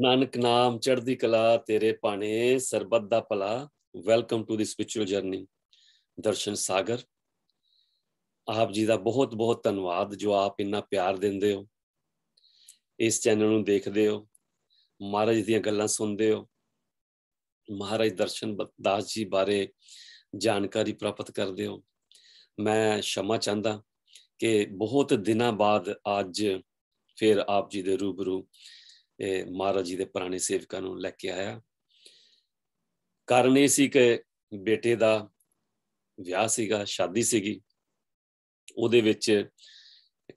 ਨਾਨਕ ਨਾਮ ਚੜ੍ਹਦੀ ਕਲਾ ਤੇਰੇ ਪਾਣੇ ਸਰਬੱਤ ਦਾ ਭਲਾ welcome to this spiritual journey Darshan Sagar ਆਪ ਜੀ ਦਾ ਬਹੁਤ ਬਹੁਤ ਧੰਨਵਾਦ ਜੋ ਆਪ ਇੰਨਾ ਪਿਆਰ ਦਿੰਦੇ ਹੋ ਇਸ ਚੈਨਲ ਨੂੰ ਦੇਖਦੇ ਹੋ ਮਹਾਰਾਜ ਦੀਆਂ ਗੱਲਾਂ ਸੁਣਦੇ ਹੋ ਮਹਾਰਾਜ ਦਰਸ਼ਨ ਦਾਸ ਜੀ ਬਾਰੇ ਜਾਣਕਾਰੀ ਪ੍ਰਾਪਤ ਕਰਦੇ ਹੋ ਮੈਂ ਸ਼ਮਾ ਚਾਹੁੰਦਾ ਕਿ ਬਹੁਤ ਦਿਨਾਂ ਬਾਅਦ ਅੱਜ ਫਿਰ ਆਪ ਜੀ ਦੇ ਰੂਬਰੂ ਇਹ ਮਹਾਰਾਜ ਜੀ ਦੇ ਪੁਰਾਣੇ ਸੇਵਕਾਂ ਨੂੰ ਲੈ ਕੇ ਆਇਆ ਕਾਰਨ ਇਹ ਸੀ ਕਿ ਬੇਟੇ ਦਾ ਵਿਆਹ ਸੀਗਾ ਸ਼ਾਦੀ ਸੀਗੀ ਉਹਦੇ ਵਿੱਚ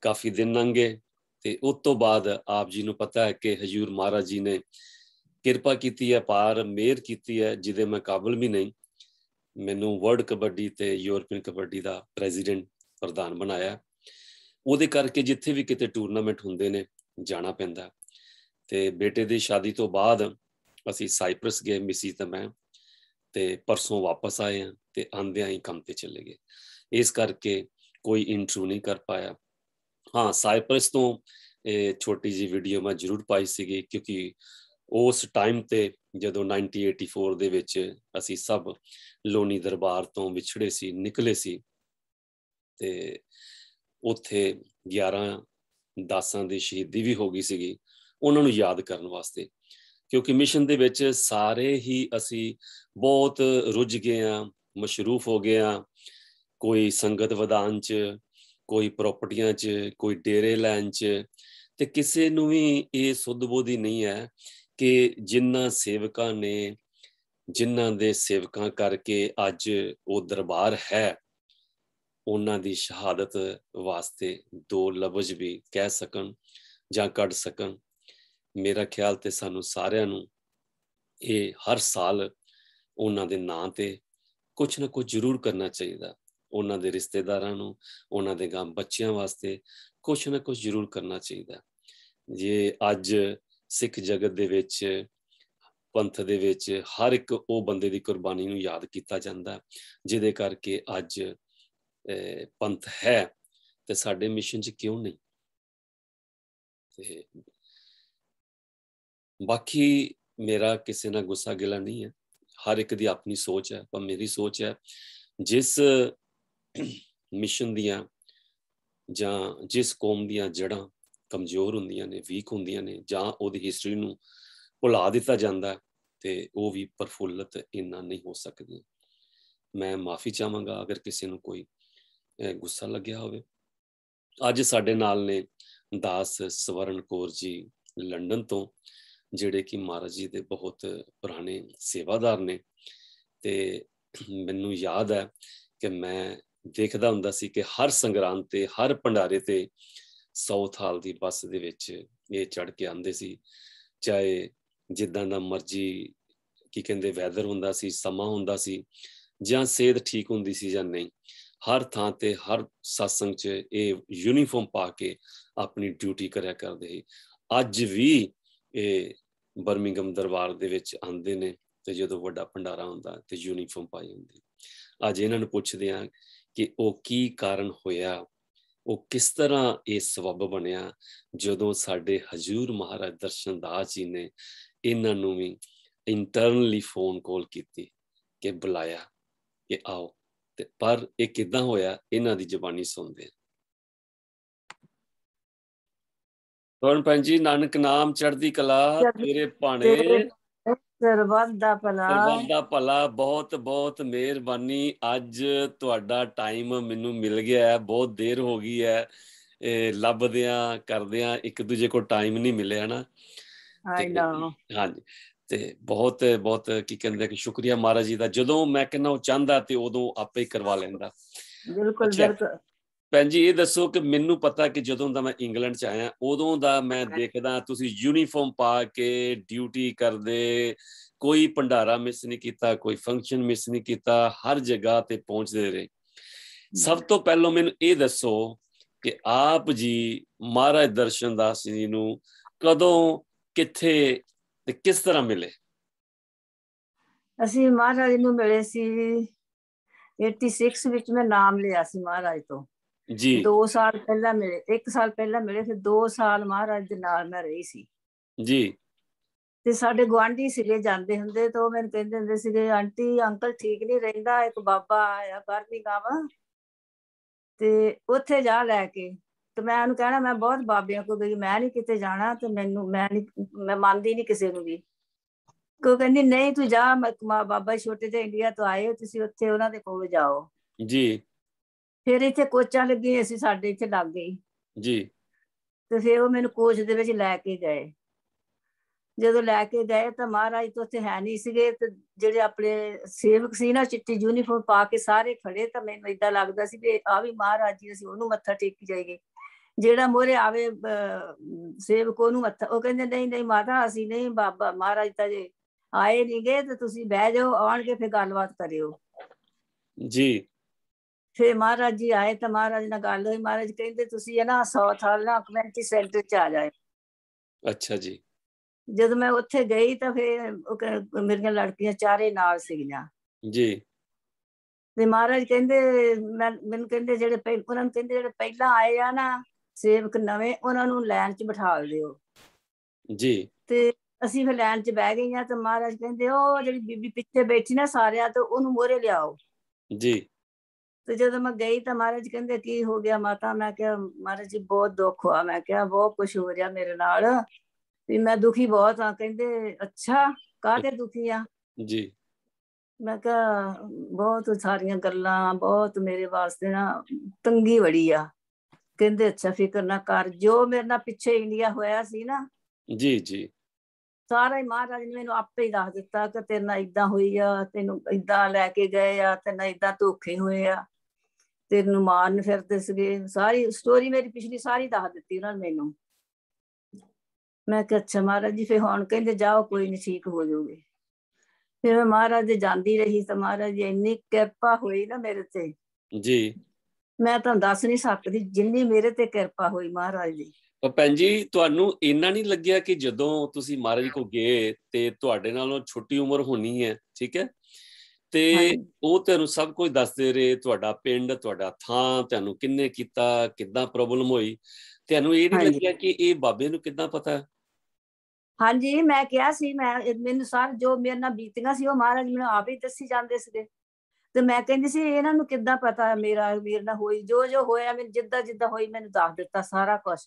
ਕਾਫੀ ਦਿਨ ਲੰਘੇ ਤੇ ਉਸ ਤੋਂ ਬਾਅਦ ਆਪ ਜੀ ਨੂੰ ਪਤਾ ਹੈ ਕਿ ਹਜੂਰ ਮਹਾਰਾਜ ਜੀ ਨੇ ਕਿਰਪਾ ਕੀਤੀ ਹੈ ਪਾਰ ਮਿਹਰ ਕੀਤੀ ਹੈ ਜਿਹਦੇ ਮੈਂ ਕਾਬਲ ਵੀ ਨਹੀਂ ਮੈਨੂੰ ਵਰਲਡ ਕਬੱਡੀ ਤੇ ਯੂਰਪੀਅਨ ਕਬੱਡੀ ਦਾ ਪ੍ਰੈਜ਼ੀਡੈਂਟ ਪ੍ਰਧਾਨ ਬਣਾਇਆ ਉਹਦੇ ਕਰਕੇ ਜਿੱਥੇ ਵੀ ਕਿਤੇ ਟੂਰਨਾਮੈਂਟ ਹੁੰਦੇ ਨੇ ਜਾਣਾ ਪੈਂਦਾ ਤੇ ਬੇਟੇ ਦੀ ਸ਼ਾਦੀ ਤੋਂ ਬਾਅਦ ਅਸੀਂ ਸਾਈਪ੍ਰਸ ਗਏ ਮਿਸਿਸ ਤਾਂ ਮੈਂ ਤੇ ਪਰਸੋਂ ਵਾਪਸ ਆਏ ਆ ਤੇ ਆਂਦਿਆਂ ਹੀ ਕੰਮ ਤੇ ਚਲੇ ਗਏ ਇਸ ਕਰਕੇ ਕੋਈ ਇੰਟਰਵਿਊ ਨਹੀਂ ਕਰ ਪਾਇਆ ਹਾਂ ਸਾਈਪ੍ਰਸ ਤੋਂ ਇਹ ਛੋਟੀ ਜੀ ਵੀਡੀਓ ਮੈਂ ਜ਼ਰੂਰ ਪਾਈ ਸੀਗੀ ਕਿਉਂਕਿ ਉਸ ਟਾਈਮ ਤੇ ਜਦੋਂ 1984 ਦੇ ਵਿੱਚ ਅਸੀਂ ਸਭ ਲੋਨੀ ਦਰਬਾਰ ਤੋਂ ਵਿਛੜੇ ਸੀ ਨਿਕਲੇ ਸੀ ਤੇ ਉੱਥੇ 11 ਦਾਸਾਂ ਦੀ ਸ਼ਹੀਦੀ ਵੀ ਹੋ ਗਈ ਸੀਗੀ ਉਹਨਾਂ ਨੂੰ ਯਾਦ ਕਰਨ ਵਾਸਤੇ ਕਿਉਂਕਿ ਮਿਸ਼ਨ ਦੇ ਵਿੱਚ ਸਾਰੇ ਹੀ ਅਸੀਂ ਬਹੁਤ ਰੁੱਝ ਗਏ ਆ ਮਸ਼ਰੂਫ ਹੋ ਗਏ ਆ ਕੋਈ ਸੰਗਤ ਵਿਧਾਨ 'ਚ ਕੋਈ ਪ੍ਰਾਪਰਟੀਆਂ 'ਚ ਕੋਈ ਡੇਰੇ ਲੈਣ 'ਚ ਤੇ ਕਿਸੇ ਨੂੰ ਵੀ ਇਹ ਸੁੱਧ ਬੋਧੀ ਨਹੀਂ ਹੈ ਕਿ ਜਿੰਨਾ ਸੇਵਕਾਂ ਨੇ ਜਿਨ੍ਹਾਂ ਦੇ ਸੇਵਕਾਂ ਕਰਕੇ ਅੱਜ ਉਹ ਦਰਬਾਰ ਹੈ ਉਹਨਾਂ ਦੀ ਸ਼ਹਾਦਤ ਵਾਸਤੇ ਦੋ ਲਬਜ ਵੀ ਕਹਿ ਸਕਣ ਜਾਂ ਕੱਢ ਸਕਣ ਮੇਰਾ ਖਿਆਲ ਤੇ ਸਾਨੂੰ ਸਾਰਿਆਂ ਨੂੰ ਇਹ ਹਰ ਸਾਲ ਉਹਨਾਂ ਦੇ ਨਾਂ ਤੇ ਕੁਝ ਨਾ ਕੁਝ ਜ਼ਰੂਰ ਕਰਨਾ ਚਾਹੀਦਾ ਉਹਨਾਂ ਦੇ ਰਿਸ਼ਤੇਦਾਰਾਂ ਨੂੰ ਉਹਨਾਂ ਦੇ ਗਾਂ ਬੱਚਿਆਂ ਵਾਸਤੇ ਕੁਝ ਨਾ ਕੁਝ ਜ਼ਰੂਰ ਕਰਨਾ ਚਾਹੀਦਾ ਜੇ ਅੱਜ ਸਿੱਖ ਜਗਤ ਦੇ ਵਿੱਚ ਪੰਥ ਦੇ ਵਿੱਚ ਹਰ ਇੱਕ ਉਹ ਬੰਦੇ ਦੀ ਕੁਰਬਾਨੀ ਨੂੰ ਯਾਦ ਕੀਤਾ ਜਾਂਦਾ ਜਿਹਦੇ ਕਰਕੇ ਅੱਜ ਪੰਥ ਹੈ ਤੇ ਸਾਡੇ ਮਿਸ਼ਨ 'ਚ ਕਿਉਂ ਨਹੀਂ ਤੇ ਬਾਕੀ ਮੇਰਾ ਕਿਸੇ ਨਾਲ ਗੁੱਸਾ ਗਿਲਾ ਨਹੀਂ ਹੈ ਹਰ ਇੱਕ ਦੀ ਆਪਣੀ ਸੋਚ ਹੈ ਪਰ ਮੇਰੀ ਸੋਚ ਹੈ ਜਿਸ ਮਿਸ਼ਨ ਦੀਆਂ ਜਾਂ ਜਿਸ ਕੌਮ ਦੀਆਂ ਜੜਾਂ ਕਮਜ਼ੋਰ ਹੁੰਦੀਆਂ ਨੇ ਵੀਕ ਹੁੰਦੀਆਂ ਨੇ ਜਾਂ ਉਹਦੀ ਹਿਸਟਰੀ ਨੂੰ ਭੁਲਾ ਦਿੱਤਾ ਜਾਂਦਾ ਤੇ ਉਹ ਵੀ ਪਰਫੁੱਲਤ ਇੰਨਾ ਨਹੀਂ ਹੋ ਸਕਦੀ ਮੈਂ ਮਾਫੀ ਚਾਹਾਂਗਾ ਅਗਰ ਕਿਸੇ ਨੂੰ ਕੋਈ ਗੁੱਸਾ ਲੱਗਿਆ ਹੋਵੇ ਅੱਜ ਸਾਡੇ ਨਾਲ ਨੇ ਦਾਸ ਸਵਰਨ ਕੋਰ ਜੀ ਲੰਡਨ ਤੋਂ ਜਿਹੜੇ ਕਿ ਮਹਾਰਾਜ ਜੀ ਦੇ ਬਹੁਤ ਪੁਰਾਣੇ ਸੇਵਾਦਾਰ ਨੇ ਤੇ ਮੈਨੂੰ ਯਾਦ ਹੈ ਕਿ ਮੈਂ ਦੇਖਦਾ ਹੁੰਦਾ ਸੀ ਕਿ ਹਰ ਸੰਗਰਾਂਦ ਤੇ ਹਰ ਭੰਡਾਰੇ ਤੇ ਸਾਊਥ ਹਾਲ ਦੀ ਬੱਸ ਦੇ ਵਿੱਚ ਇਹ ਚੜ ਕੇ ਆਉਂਦੇ ਸੀ ਚਾਹੇ ਜਿੱਦਾਂ ਦਾ ਮਰਜ਼ੀ ਕੀ ਕਹਿੰਦੇ ਵੈਦਰ ਹੁੰਦਾ ਸੀ ਸਮਾਂ ਹੁੰਦਾ ਸੀ ਜਾਂ ਸਿਹਤ ਠੀਕ ਹੁੰਦੀ ਸੀ ਜਾਂ ਨਹੀਂ ਹਰ ਥਾਂ ਤੇ ਹਰ satsang 'ਚ ਇਹ ਯੂਨੀਫਾਰਮ ਪਾ ਕੇ ਆਪਣੀ ਡਿਊਟੀ ਕਰਿਆ ਕਰਦੇ ਅੱਜ ਵੀ ਇਹ ਬਰਮਿੰਗਮ ਦਰਬਾਰ ਦੇ ਵਿੱਚ ਆਉਂਦੇ ਨੇ ਤੇ ਜਦੋਂ ਵੱਡਾ ਭੰਡਾਰਾ ਹੁੰਦਾ ਤੇ ਯੂਨੀਫਾਰਮ ਪਾਈ ਹੁੰਦੀ ਅੱਜ ਇਹਨਾਂ ਨੂੰ ਪੁੱਛਦੇ ਆ ਕਿ ਉਹ ਕੀ ਕਾਰਨ ਹੋਇਆ ਉਹ ਕਿਸ ਤਰ੍ਹਾਂ ਇਹ ਸਬਬ ਬਣਿਆ ਜਦੋਂ ਸਾਡੇ ਹਜੂਰ ਮਹਾਰਾਜ ਦਰਸ਼ਨਦਾਸ ਜੀ ਨੇ ਇਹਨਾਂ ਨੂੰ ਵੀ ਇੰਟਰਨਲੀ ਫੋਨ ਕਾਲ ਕੀਤੀ ਕਿ ਬੁਲਾਇਆ ਕਿ ਆਓ ਤੇ ਪਰ ਇਹ ਕਿਦਾਂ ਹੋਇਆ ਇਹਨਾਂ ਦੀ ਜ਼ੁਬਾਨੀ ਸੁਣਦੇ ਆ ਹੁਣ ਪੰਜੀ ਨਾਨਕ ਨਾਮ ਚੜ੍ਹਦੀ ਕਲਾ ਤੇਰੇ ਭਾਣੇ ਸਰਬੱਤ ਦਾ ਭਲਾ ਸਰਬੱਤ ਦਾ ਭਲਾ ਬਹੁਤ ਬਹੁਤ ਮਿਹਰਬਾਨੀ ਅੱਜ ਤੁਹਾਡਾ ਟਾਈਮ ਮੈਨੂੰ ਮਿਲ ਗਿਆ ਹੈ ਬਹੁਤ ਦੇਰ ਹੋ ਗਈ ਹੈ ਲੱਭਦਿਆਂ ਕਰਦਿਆਂ ਇੱਕ ਦੂਜੇ ਕੋਲ ਟਾਈਮ ਨਹੀਂ ਮਿਲਿਆ ਨਾ ਆਈ ਨੋ ਹਾਂਜੀ ਤੇ ਬਹੁਤ ਬਹੁਤ ਕੀ ਕਹਿੰਦੇ ਕਿ ਸ਼ੁਕਰੀਆ ਮਹਾਰਾਜ ਜੀ ਦਾ ਜਦੋਂ ਮੈਂ ਕਹਿੰਦਾ ਉਹ ਚਾਹੁੰਦਾ ਤੇ ਉਦੋਂ ਆਪੇ ਕਰਵਾ ਲੈਂਦਾ ਬਿਲਕੁਲ ਬਿਲਕੁਲ ਭੈਣ ਜੀ ਇਹ ਦੱਸੋ ਕਿ ਮੈਨੂੰ ਪਤਾ ਕਿ ਜਦੋਂ ਦਾ ਮੈਂ ਇੰਗਲੈਂਡ 'ਚ ਆਇਆ ਉਦੋਂ ਦਾ ਮੈਂ ਦੇਖਦਾ ਤੁਸੀਂ ਯੂਨੀਫਾਰਮ ਪਾ ਕੇ ਡਿਊਟੀ ਕਰਦੇ ਕੋਈ ਭੰਡਾਰਾ ਮਿਸ ਨਹੀਂ ਕੀਤਾ ਕੋਈ ਫੰਕਸ਼ਨ ਮਿਸ ਨਹੀਂ ਕੀਤਾ ਹਰ ਜਗ੍ਹਾ ਤੇ ਪਹੁੰਚਦੇ ਰਹੇ ਸਭ ਤੋਂ ਪਹਿਲਾਂ ਮੈਨੂੰ ਇਹ ਦੱਸੋ ਕਿ ਆਪ ਜੀ ਮਹਾਰਾਜ ਦਰਸ਼ਨ ਦਾਸ ਜੀ ਨੂੰ ਕਦੋਂ ਕਿੱਥੇ ਤੇ ਕਿਸ ਤਰ੍ਹਾਂ ਮਿਲੇ ਅਸੀਂ ਮਹਾਰਾਜ ਨੂੰ ਮਿਲੇ ਸੀ 86 ਵਿੱਚ ਮੈਂ ਨਾਮ ਲਿਆ ਸੀ ਮਹਾਰਾਜ ਤੋਂ ਜੀ 2 ਸਾਲ ਪਹਿਲਾਂ ਮਿਲੇ 1 ਸਾਲ ਪਹਿਲਾਂ ਮਿਲੇ ਫਿਰ 2 ਸਾਲ ਮਹਾਰਾਜ ਦੇ ਨਾਲ ਮੈਂ ਰਹੀ ਸੀ ਜੀ ਤੇ ਸਾਡੇ ਗਵਾਂਢੀ ਸੀਗੇ ਜਾਂਦੇ ਹੁੰਦੇ ਤਾਂ ਉਹ ਮੈਨੂੰ ਕਹਿੰਦੇ ਹੁੰਦੇ ਸੀਗੇ ਆਂਟੀ ਅੰਕਲ ਠੀਕ ਨਹੀਂ ਰਹਿੰਦਾ ਇੱਕ ਬਾਬਾ ਆਇਆ ਬਰਨੀ ਗਾਵਾ ਤੇ ਉੱਥੇ ਜਾ ਲੈ ਕੇ ਤੇ ਮੈਂ ਉਹਨੂੰ ਕਹਿਣਾ ਮੈਂ ਬਹੁਤ ਬਾਬਿਆਂ ਕੋਲ ਗਈ ਮੈਂ ਨਹੀਂ ਕਿਤੇ ਜਾਣਾ ਤੇ ਮੈਨੂੰ ਮੈਂ ਨਹੀਂ ਮੈਂ ਮੰਨਦੀ ਨਹੀਂ ਕਿਸੇ ਨੂੰ ਵੀ ਕੋ ਕਹਿੰਦੀ ਨਹੀਂ ਤੂੰ ਜਾ ਮਾ ਬਾਬਾ ਛੋਟੇ ਜਿਹੇ ਇੰਡੀਆ ਤੋਂ ਆਏ ਹੋ ਤੁਸੀਂ ਉੱਥੇ ਉਹਨਾਂ ਦੇ ਕੋਲ ਜਾਓ ਜੀ ਫਿਰ ਇੱਥੇ ਕੋਚਾਂ ਲੱਗੀਆਂ ਸੀ ਸਾਡੇ ਇੱਥੇ ਲੱਗ ਗਈ ਜੀ ਤੇ ਫਿਰ ਉਹ ਮੈਨੂੰ ਕੋਚ ਦੇ ਵਿੱਚ ਲੈ ਕੇ ਗਏ ਜਦੋਂ ਲੈ ਕੇ ਗਏ ਤਾਂ ਮਹਾਰਾਜ ਤੋਂ ਉੱਥੇ ਹੈ ਨਹੀਂ ਸੀਗੇ ਤੇ ਜਿਹੜੇ ਆਪਣੇ ਸੇਵਕ ਸੀ ਨਾ ਚਿੱਟੀ ਯੂਨੀਫਾਰਮ ਪਾ ਕੇ ਸਾਰੇ ਖੜੇ ਤਾਂ ਮੈਨੂੰ ਇਦਾਂ ਲੱਗਦਾ ਸੀ ਵੀ ਆ ਵੀ ਮਹਾਰਾਜ ਜੀ ਅਸੀਂ ਉਹਨੂੰ ਮੱਥਾ ਟੇਕ ਜਾਈਏ ਜਿਹੜਾ ਮੋਰੇ ਆਵੇ ਸੇਵਕ ਉਹਨੂੰ ਮੱਥਾ ਉਹ ਕਹਿੰਦੇ ਨਹੀਂ ਨਹੀਂ ਮਾਤਾ ਅਸੀਂ ਨਹੀਂ ਬਾਬਾ ਮਹਾਰਾਜ ਤਾਂ ਜੇ ਆਏ ਨਹੀਂਗੇ ਤਾਂ ਤੇ ਤੁਸੀਂ ਬਹਿ ਜਾਓ ਆਣ ਕੇ ਫਿਰ ਗੱਲਬਾਤ ਕਰਿਓ ਜੀ ਫੇ ਮਹਾਰਾਜ ਜੀ ਆਏ ਤਾਂ ਮਹਾਰਾਜ ਨਾਲ ਗੱਲ ਹੋਈ ਮਹਾਰਾਜ ਕਹਿੰਦੇ ਤੁਸੀਂ ਇਹ ਨਾ 100 ਹਾਲ ਨਾ ਕਮਿਊਨਿਟੀ ਸੈਂਟਰ ਚ ਆ ਜਾਏ ਅੱਛਾ ਜੀ ਜਦੋਂ ਮੈਂ ਉੱਥੇ ਗਈ ਤਾਂ ਫਿਰ ਮੇਰੀਆਂ ਲੜਕੀਆਂ ਚਾਰੇ ਨਾਲ ਸੀਗੀਆਂ ਜੀ ਤੇ ਮਹਾਰਾਜ ਕਹਿੰਦੇ ਮੈਨੂੰ ਕਹਿੰਦੇ ਜਿਹੜੇ ਉਹਨਾਂ ਨੂੰ ਕਹਿੰਦੇ ਜਿਹੜੇ ਪਹਿਲਾਂ ਆਏ ਆ ਨਾ ਸੇਵਕ ਨਵੇਂ ਉਹਨਾਂ ਨੂੰ ਲਾਈਨ 'ਚ ਬਿਠਾ ਦਿਓ ਜੀ ਤੇ ਅਸੀਂ ਫਿਰ ਲਾਈਨ 'ਚ ਬਹਿ ਗਈਆਂ ਤਾਂ ਮਹਾਰਾਜ ਕਹਿੰਦੇ ਉਹ ਜਿਹੜੀ ਬੀਬੀ ਪਿੱਛੇ ਬੈਠੀ ਨਾ ਸਾਰਿਆਂ ਤੋਂ ਉਹਨੂੰ ਮੋਰੇ ਲਿਆਓ ਜੀ ਤੇ ਜਦੋਂ ਮੈਂ ਗਈ ਤਾਂ ਮਹਾਰਾਜ ਕਹਿੰਦੇ ਕੀ ਹੋ ਗਿਆ ਮਾਤਾ ਮੈਂ ਕਿਹਾ ਮਹਾਰਾਜ ਜੀ ਬਹੁਤ ਦੁੱਖ ਹੋਆ ਮੈਂ ਕਿਹਾ ਬਹੁਤ ਕੁਝ ਹੋ ਰਿਹਾ ਮੇਰੇ ਨਾਲ ਵੀ ਮੈਂ ਦੁਖੀ ਬਹੁਤ ਆ ਕਹਿੰਦੇ ਅੱਛਾ ਕਾਹਦੇ ਦੁਖੀ ਆ ਜੀ ਮੈਂ ਕਿਹਾ ਬਹੁਤ ਸਾਰੀਆਂ ਗੱਲਾਂ ਬਹੁਤ ਮੇਰੇ ਵਾਸਤੇ ਨਾ ਤੰਗੀ ਵੜੀ ਆ ਕਹਿੰਦੇ ਅੱਛਾ ਫਿਕਰ ਨਾ ਕਰ ਜੋ ਮੇਰੇ ਨਾਲ ਪਿੱਛੇ ਇੰਡੀਆ ਹੋਇਆ ਸੀ ਨਾ ਜੀ ਜੀ ਸਾਰਾ ਹੀ ਮਹਾਰਾਜ ਨੇ ਮੈਨੂੰ ਆਪੇ ਹੀ ਦੱਸ ਦਿੱਤਾ ਕਿ ਤੇਰੇ ਨਾਲ ਇਦਾਂ ਹੋਈ ਆ ਤੈਨੂੰ ਇਦਾਂ ਲੈ ਕੇ ਗਏ ਆ ਤੈਨੂੰ ਇਦਾਂ ਧੋਖੇ ਹੋਏ ਆ ਤੇ ਮਾਰਨ ਫਿਰਦੇ ਸੀਗੇ ਸਾਰੀ ਸਟੋਰੀ ਮੇਰੀ ਪਿਛਲੀ ਸਾਰੀ ਦੱਸ ਦਿੱਤੀ ਉਹਨਾਂ ਨੇ ਮੈਨੂੰ ਮੈਂ ਕਿਹਾ ਅੱਛਾ ਮਹਾਰਾਜ ਜੀ ਫੇ ਹੁਣ ਕਹਿੰਦੇ ਜਾਓ ਕੋਈ ਨਹੀਂ ਠੀਕ ਹੋ ਜਾਓਗੇ ਫਿਰ ਮੈਂ ਮਹਾਰਾਜ ਦੇ ਜਾਂਦੀ ਰਹੀ ਤਾਂ ਮਹਾਰਾਜ ਜੀ ਇੰਨੀ ਕਿਰਪਾ ਹੋਈ ਨਾ ਮੇਰੇ ਤੇ ਜੀ ਮੈਂ ਤਾਂ ਦੱਸ ਨਹੀਂ ਸਕਦੀ ਜਿੰਨੀ ਮੇਰੇ ਤੇ ਕਿਰਪਾ ਹੋਈ ਮਹਾਰਾਜ ਦੀ ਭੈਣ ਜੀ ਤੁਹਾਨੂੰ ਇੰਨਾ ਨਹੀਂ ਲੱਗਿਆ ਕਿ ਜਦੋਂ ਤੁਸੀਂ ਮਹਾਰਾਜ ਕੋ ਗਏ ਤੇ ਤੁਹਾਡੇ ਨਾਲੋਂ ਛੋਟੀ ਉਮਰ ਹੋਣੀ ਹੈ ਠੀਕ ਹੈ ਤੇ ਉਹ ਤੁਹਾਨੂੰ ਸਭ ਕੁਝ ਦੱਸਦੇ ਰਹੇ ਤੁਹਾਡਾ ਪਿੰਡ ਤੁਹਾਡਾ ਥਾਂ ਤੁਹਾਨੂੰ ਕਿੰਨੇ ਕੀਤਾ ਕਿੱਦਾਂ ਪ੍ਰੋਬਲਮ ਹੋਈ ਤੁਹਾਨੂੰ ਇਹ ਨਹੀਂ ਲੱਗਿਆ ਕਿ ਇਹ ਬਾਬੇ ਨੂੰ ਕਿੱਦਾਂ ਪਤਾ ਹਾਂਜੀ ਮੈਂ ਕਿਹਾ ਸੀ ਮੈਂ ਮੈਨੂੰ ਸਾਰ ਜੋ ਮੇਰੇ ਨਾਲ ਬੀਤੀਆਂ ਸੀ ਉਹ ਮਹਾਰਾਜ ਮੈਨੂੰ ਆਪ ਹੀ ਦੱਸੀ ਜਾਂਦੇ ਸੀਗੇ ਤੇ ਮੈਂ ਕਹਿੰਦੀ ਸੀ ਇਹਨਾਂ ਨੂੰ ਕਿੱਦਾਂ ਪਤਾ ਮੇਰਾ ਵੀਰ ਨਾਲ ਹੋਈ ਜੋ ਜੋ ਹੋਇਆ ਮੈਨੂੰ ਜਿੱਦਾਂ ਜਿੱਦਾਂ ਹੋਈ ਮੈਨੂੰ ਦੱਸ ਦਿੱਤਾ ਸਾਰਾ ਕੁਝ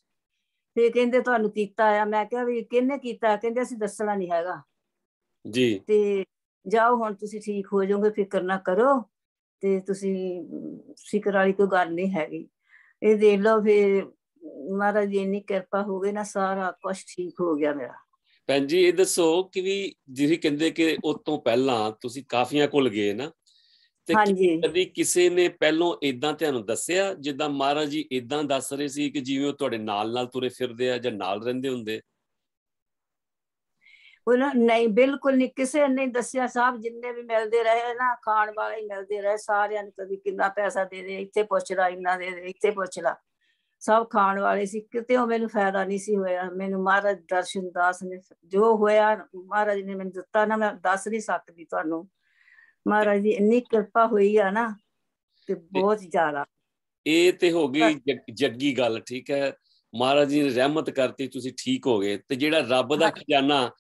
ਤੇ ਕਹਿੰਦੇ ਤੁਹਾਨੂੰ ਕੀਤਾ ਆ ਮੈਂ ਕਿਹਾ ਵੀ ਕਿਹਨੇ ਕੀਤਾ ਕਹਿੰਦੇ ਅਸੀਂ ਦੱਸਣਾ ਨਹੀਂ ਹੈਗਾ ਜੀ ਤੇ ਜਾਓ ਹੁਣ ਤੁਸੀਂ ਠੀਕ ਹੋ ਜਾਓਗੇ ਫਿਕਰ ਨਾ ਕਰੋ ਤੇ ਤੁਸੀਂ ਫਿਕਰ ਵਾਲੀ ਕੋਈ ਗੱਲ ਨਹੀਂ ਹੈਗੀ ਇਹ ਦੇਖ ਲਓ ਫਿਰ ਮਹਾਰਾਜ ਜੀ ਨੇ ਕਿਰਪਾ ਹੋ ਗਈ ਨਾ ਸਾਰਾ ਕੁਝ ਠੀਕ ਹੋ ਗਿਆ ਮੇਰਾ ਭੈਣ ਜੀ ਇਹ ਦੱਸੋ ਕਿ ਵੀ ਜਿਹੀ ਕਹਿੰਦੇ ਕਿ ਉਸ ਤੋਂ ਪਹਿਲਾਂ ਤੁਸੀਂ ਕਾਫੀਆਂ ਕੋਲ ਗਏ ਨਾ ਤੇ ਕਦੀ ਕਿਸੇ ਨੇ ਪਹਿਲਾਂ ਇਦਾਂ ਤੁਹਾਨੂੰ ਦੱਸਿਆ ਜਿੱਦਾਂ ਮਹਾਰਾਜ ਜੀ ਇਦਾਂ ਦੱਸ ਰਹੇ ਸੀ ਕਿ ਜਿਵੇਂ ਉਹ ਤੁਹਾਡੇ ਨਾਲ ਨਾਲ ਤੁਰੇ ਫਿਰਦੇ ਆ ਜਾਂ ਨਾਲ ਰਹਿੰਦੇ ਹੁੰਦੇ ਉਹਨਾਂ ਨਹੀਂ ਬਿਲਕੁਲ ਨਹੀਂ ਕਿਸੇ ਨੇ ਦੱਸਿਆ ਸਾਹਿਬ ਜਿੰਨੇ ਵੀ ਮਿਲਦੇ ਰਹੇ ਨਾ ਖਾਣ ਵਾਲੇ ਮਿਲਦੇ ਰਹੇ ਸਾਰਿਆਂ ਨੂੰ ਕਦੀ ਕਿੰਨਾ ਪੈਸਾ ਦੇ ਦੇ ਇੱਥੇ ਪੁੱਛ ਲਾ ਇੰਨਾ ਦੇ ਦੇ ਇੱਥੇ ਪੁੱਛ ਲਾ ਸਭ ਖਾਣ ਵਾਲੇ ਸੀ ਕਿਤੇ ਉਹ ਮੈਨੂੰ ਫਾਇਦਾ ਨਹੀਂ ਸੀ ਹੋਇਆ ਮੈਨੂੰ ਮਹਾਰਾਜ ਦਰਸ਼ਨ ਦਾਸ ਨੇ ਜੋ ਹੋਇਆ ਮਹਾਰਾਜ ਨੇ ਮੈਨੂੰ ਦਿੱਤਾ ਨਾ ਮੈਂ ਦੱਸ ਨਹੀਂ ਸਕਦੀ ਤੁਹਾਨੂੰ ਮਹਾਰਾਜ ਦੀ ਇੰਨੀ ਕਿਰਪਾ ਹੋਈ ਆ ਨਾ ਤੇ ਬਹੁਤ ਜ਼ਿਆਦਾ ਇਹ ਤੇ ਹੋ ਗਈ ਜੱਗੀ ਗੱਲ ਠੀਕ ਹੈ ਮਹਾਰਾਜ ਜੀ ਨੇ ਰਹਿਮਤ ਕਰਤੀ ਤੁਸੀਂ ਠੀਕ ਹੋ ਗਏ ਤੇ ਜਿਹੜਾ ਰੱਬ ਦਾ ਖਜ਼ਾਨਾ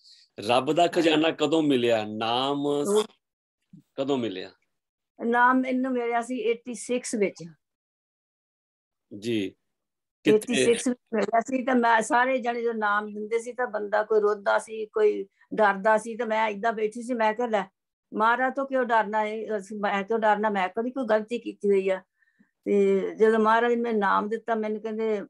ਰੱਬ ਦਾ ਖਜ਼ਾਨਾ ਕਦੋਂ ਮਿਲਿਆ ਨਾਮ ਕਦੋਂ ਮਿਲਿਆ ਨਾਮ ਇਹਨੂੰ ਮਿਲਿਆ ਸੀ 86 ਵਿੱਚ ਜੀ 86 ਵਿੱਚ ਮਿਲਿਆ ਸੀ ਤਾਂ ਮੈਂ ਸਾਰੇ ਜਣੇ ਜੋ ਨਾਮ ਦਿੰਦੇ ਸੀ ਤਾਂ ਬੰਦਾ ਕੋਈ ਰੋਦਾ ਸੀ ਕੋਈ ਡਰਦਾ ਸੀ ਤਾਂ ਮੈਂ ਇਦਾਂ ਬੈਠੀ ਸੀ ਮੈਂ ਕਿਹਾ ਲੈ ਮਹਾਰਾਜ ਤੋਂ ਕਿਉਂ ਡਰਨਾ ਹੈ ਮੈਂ ਕਿਉਂ ਡਰਨਾ ਮੈਂ ਕਦੀ ਕੋਈ ਗਲਤੀ ਕੀਤੀ ਹੋਈ ਆ ਤੇ ਜਦੋਂ ਮਹਾਰਾਜ ਨੇ ਨਾਮ ਦਿੱਤਾ ਮੈਨੂੰ ਕਹਿੰਦੇ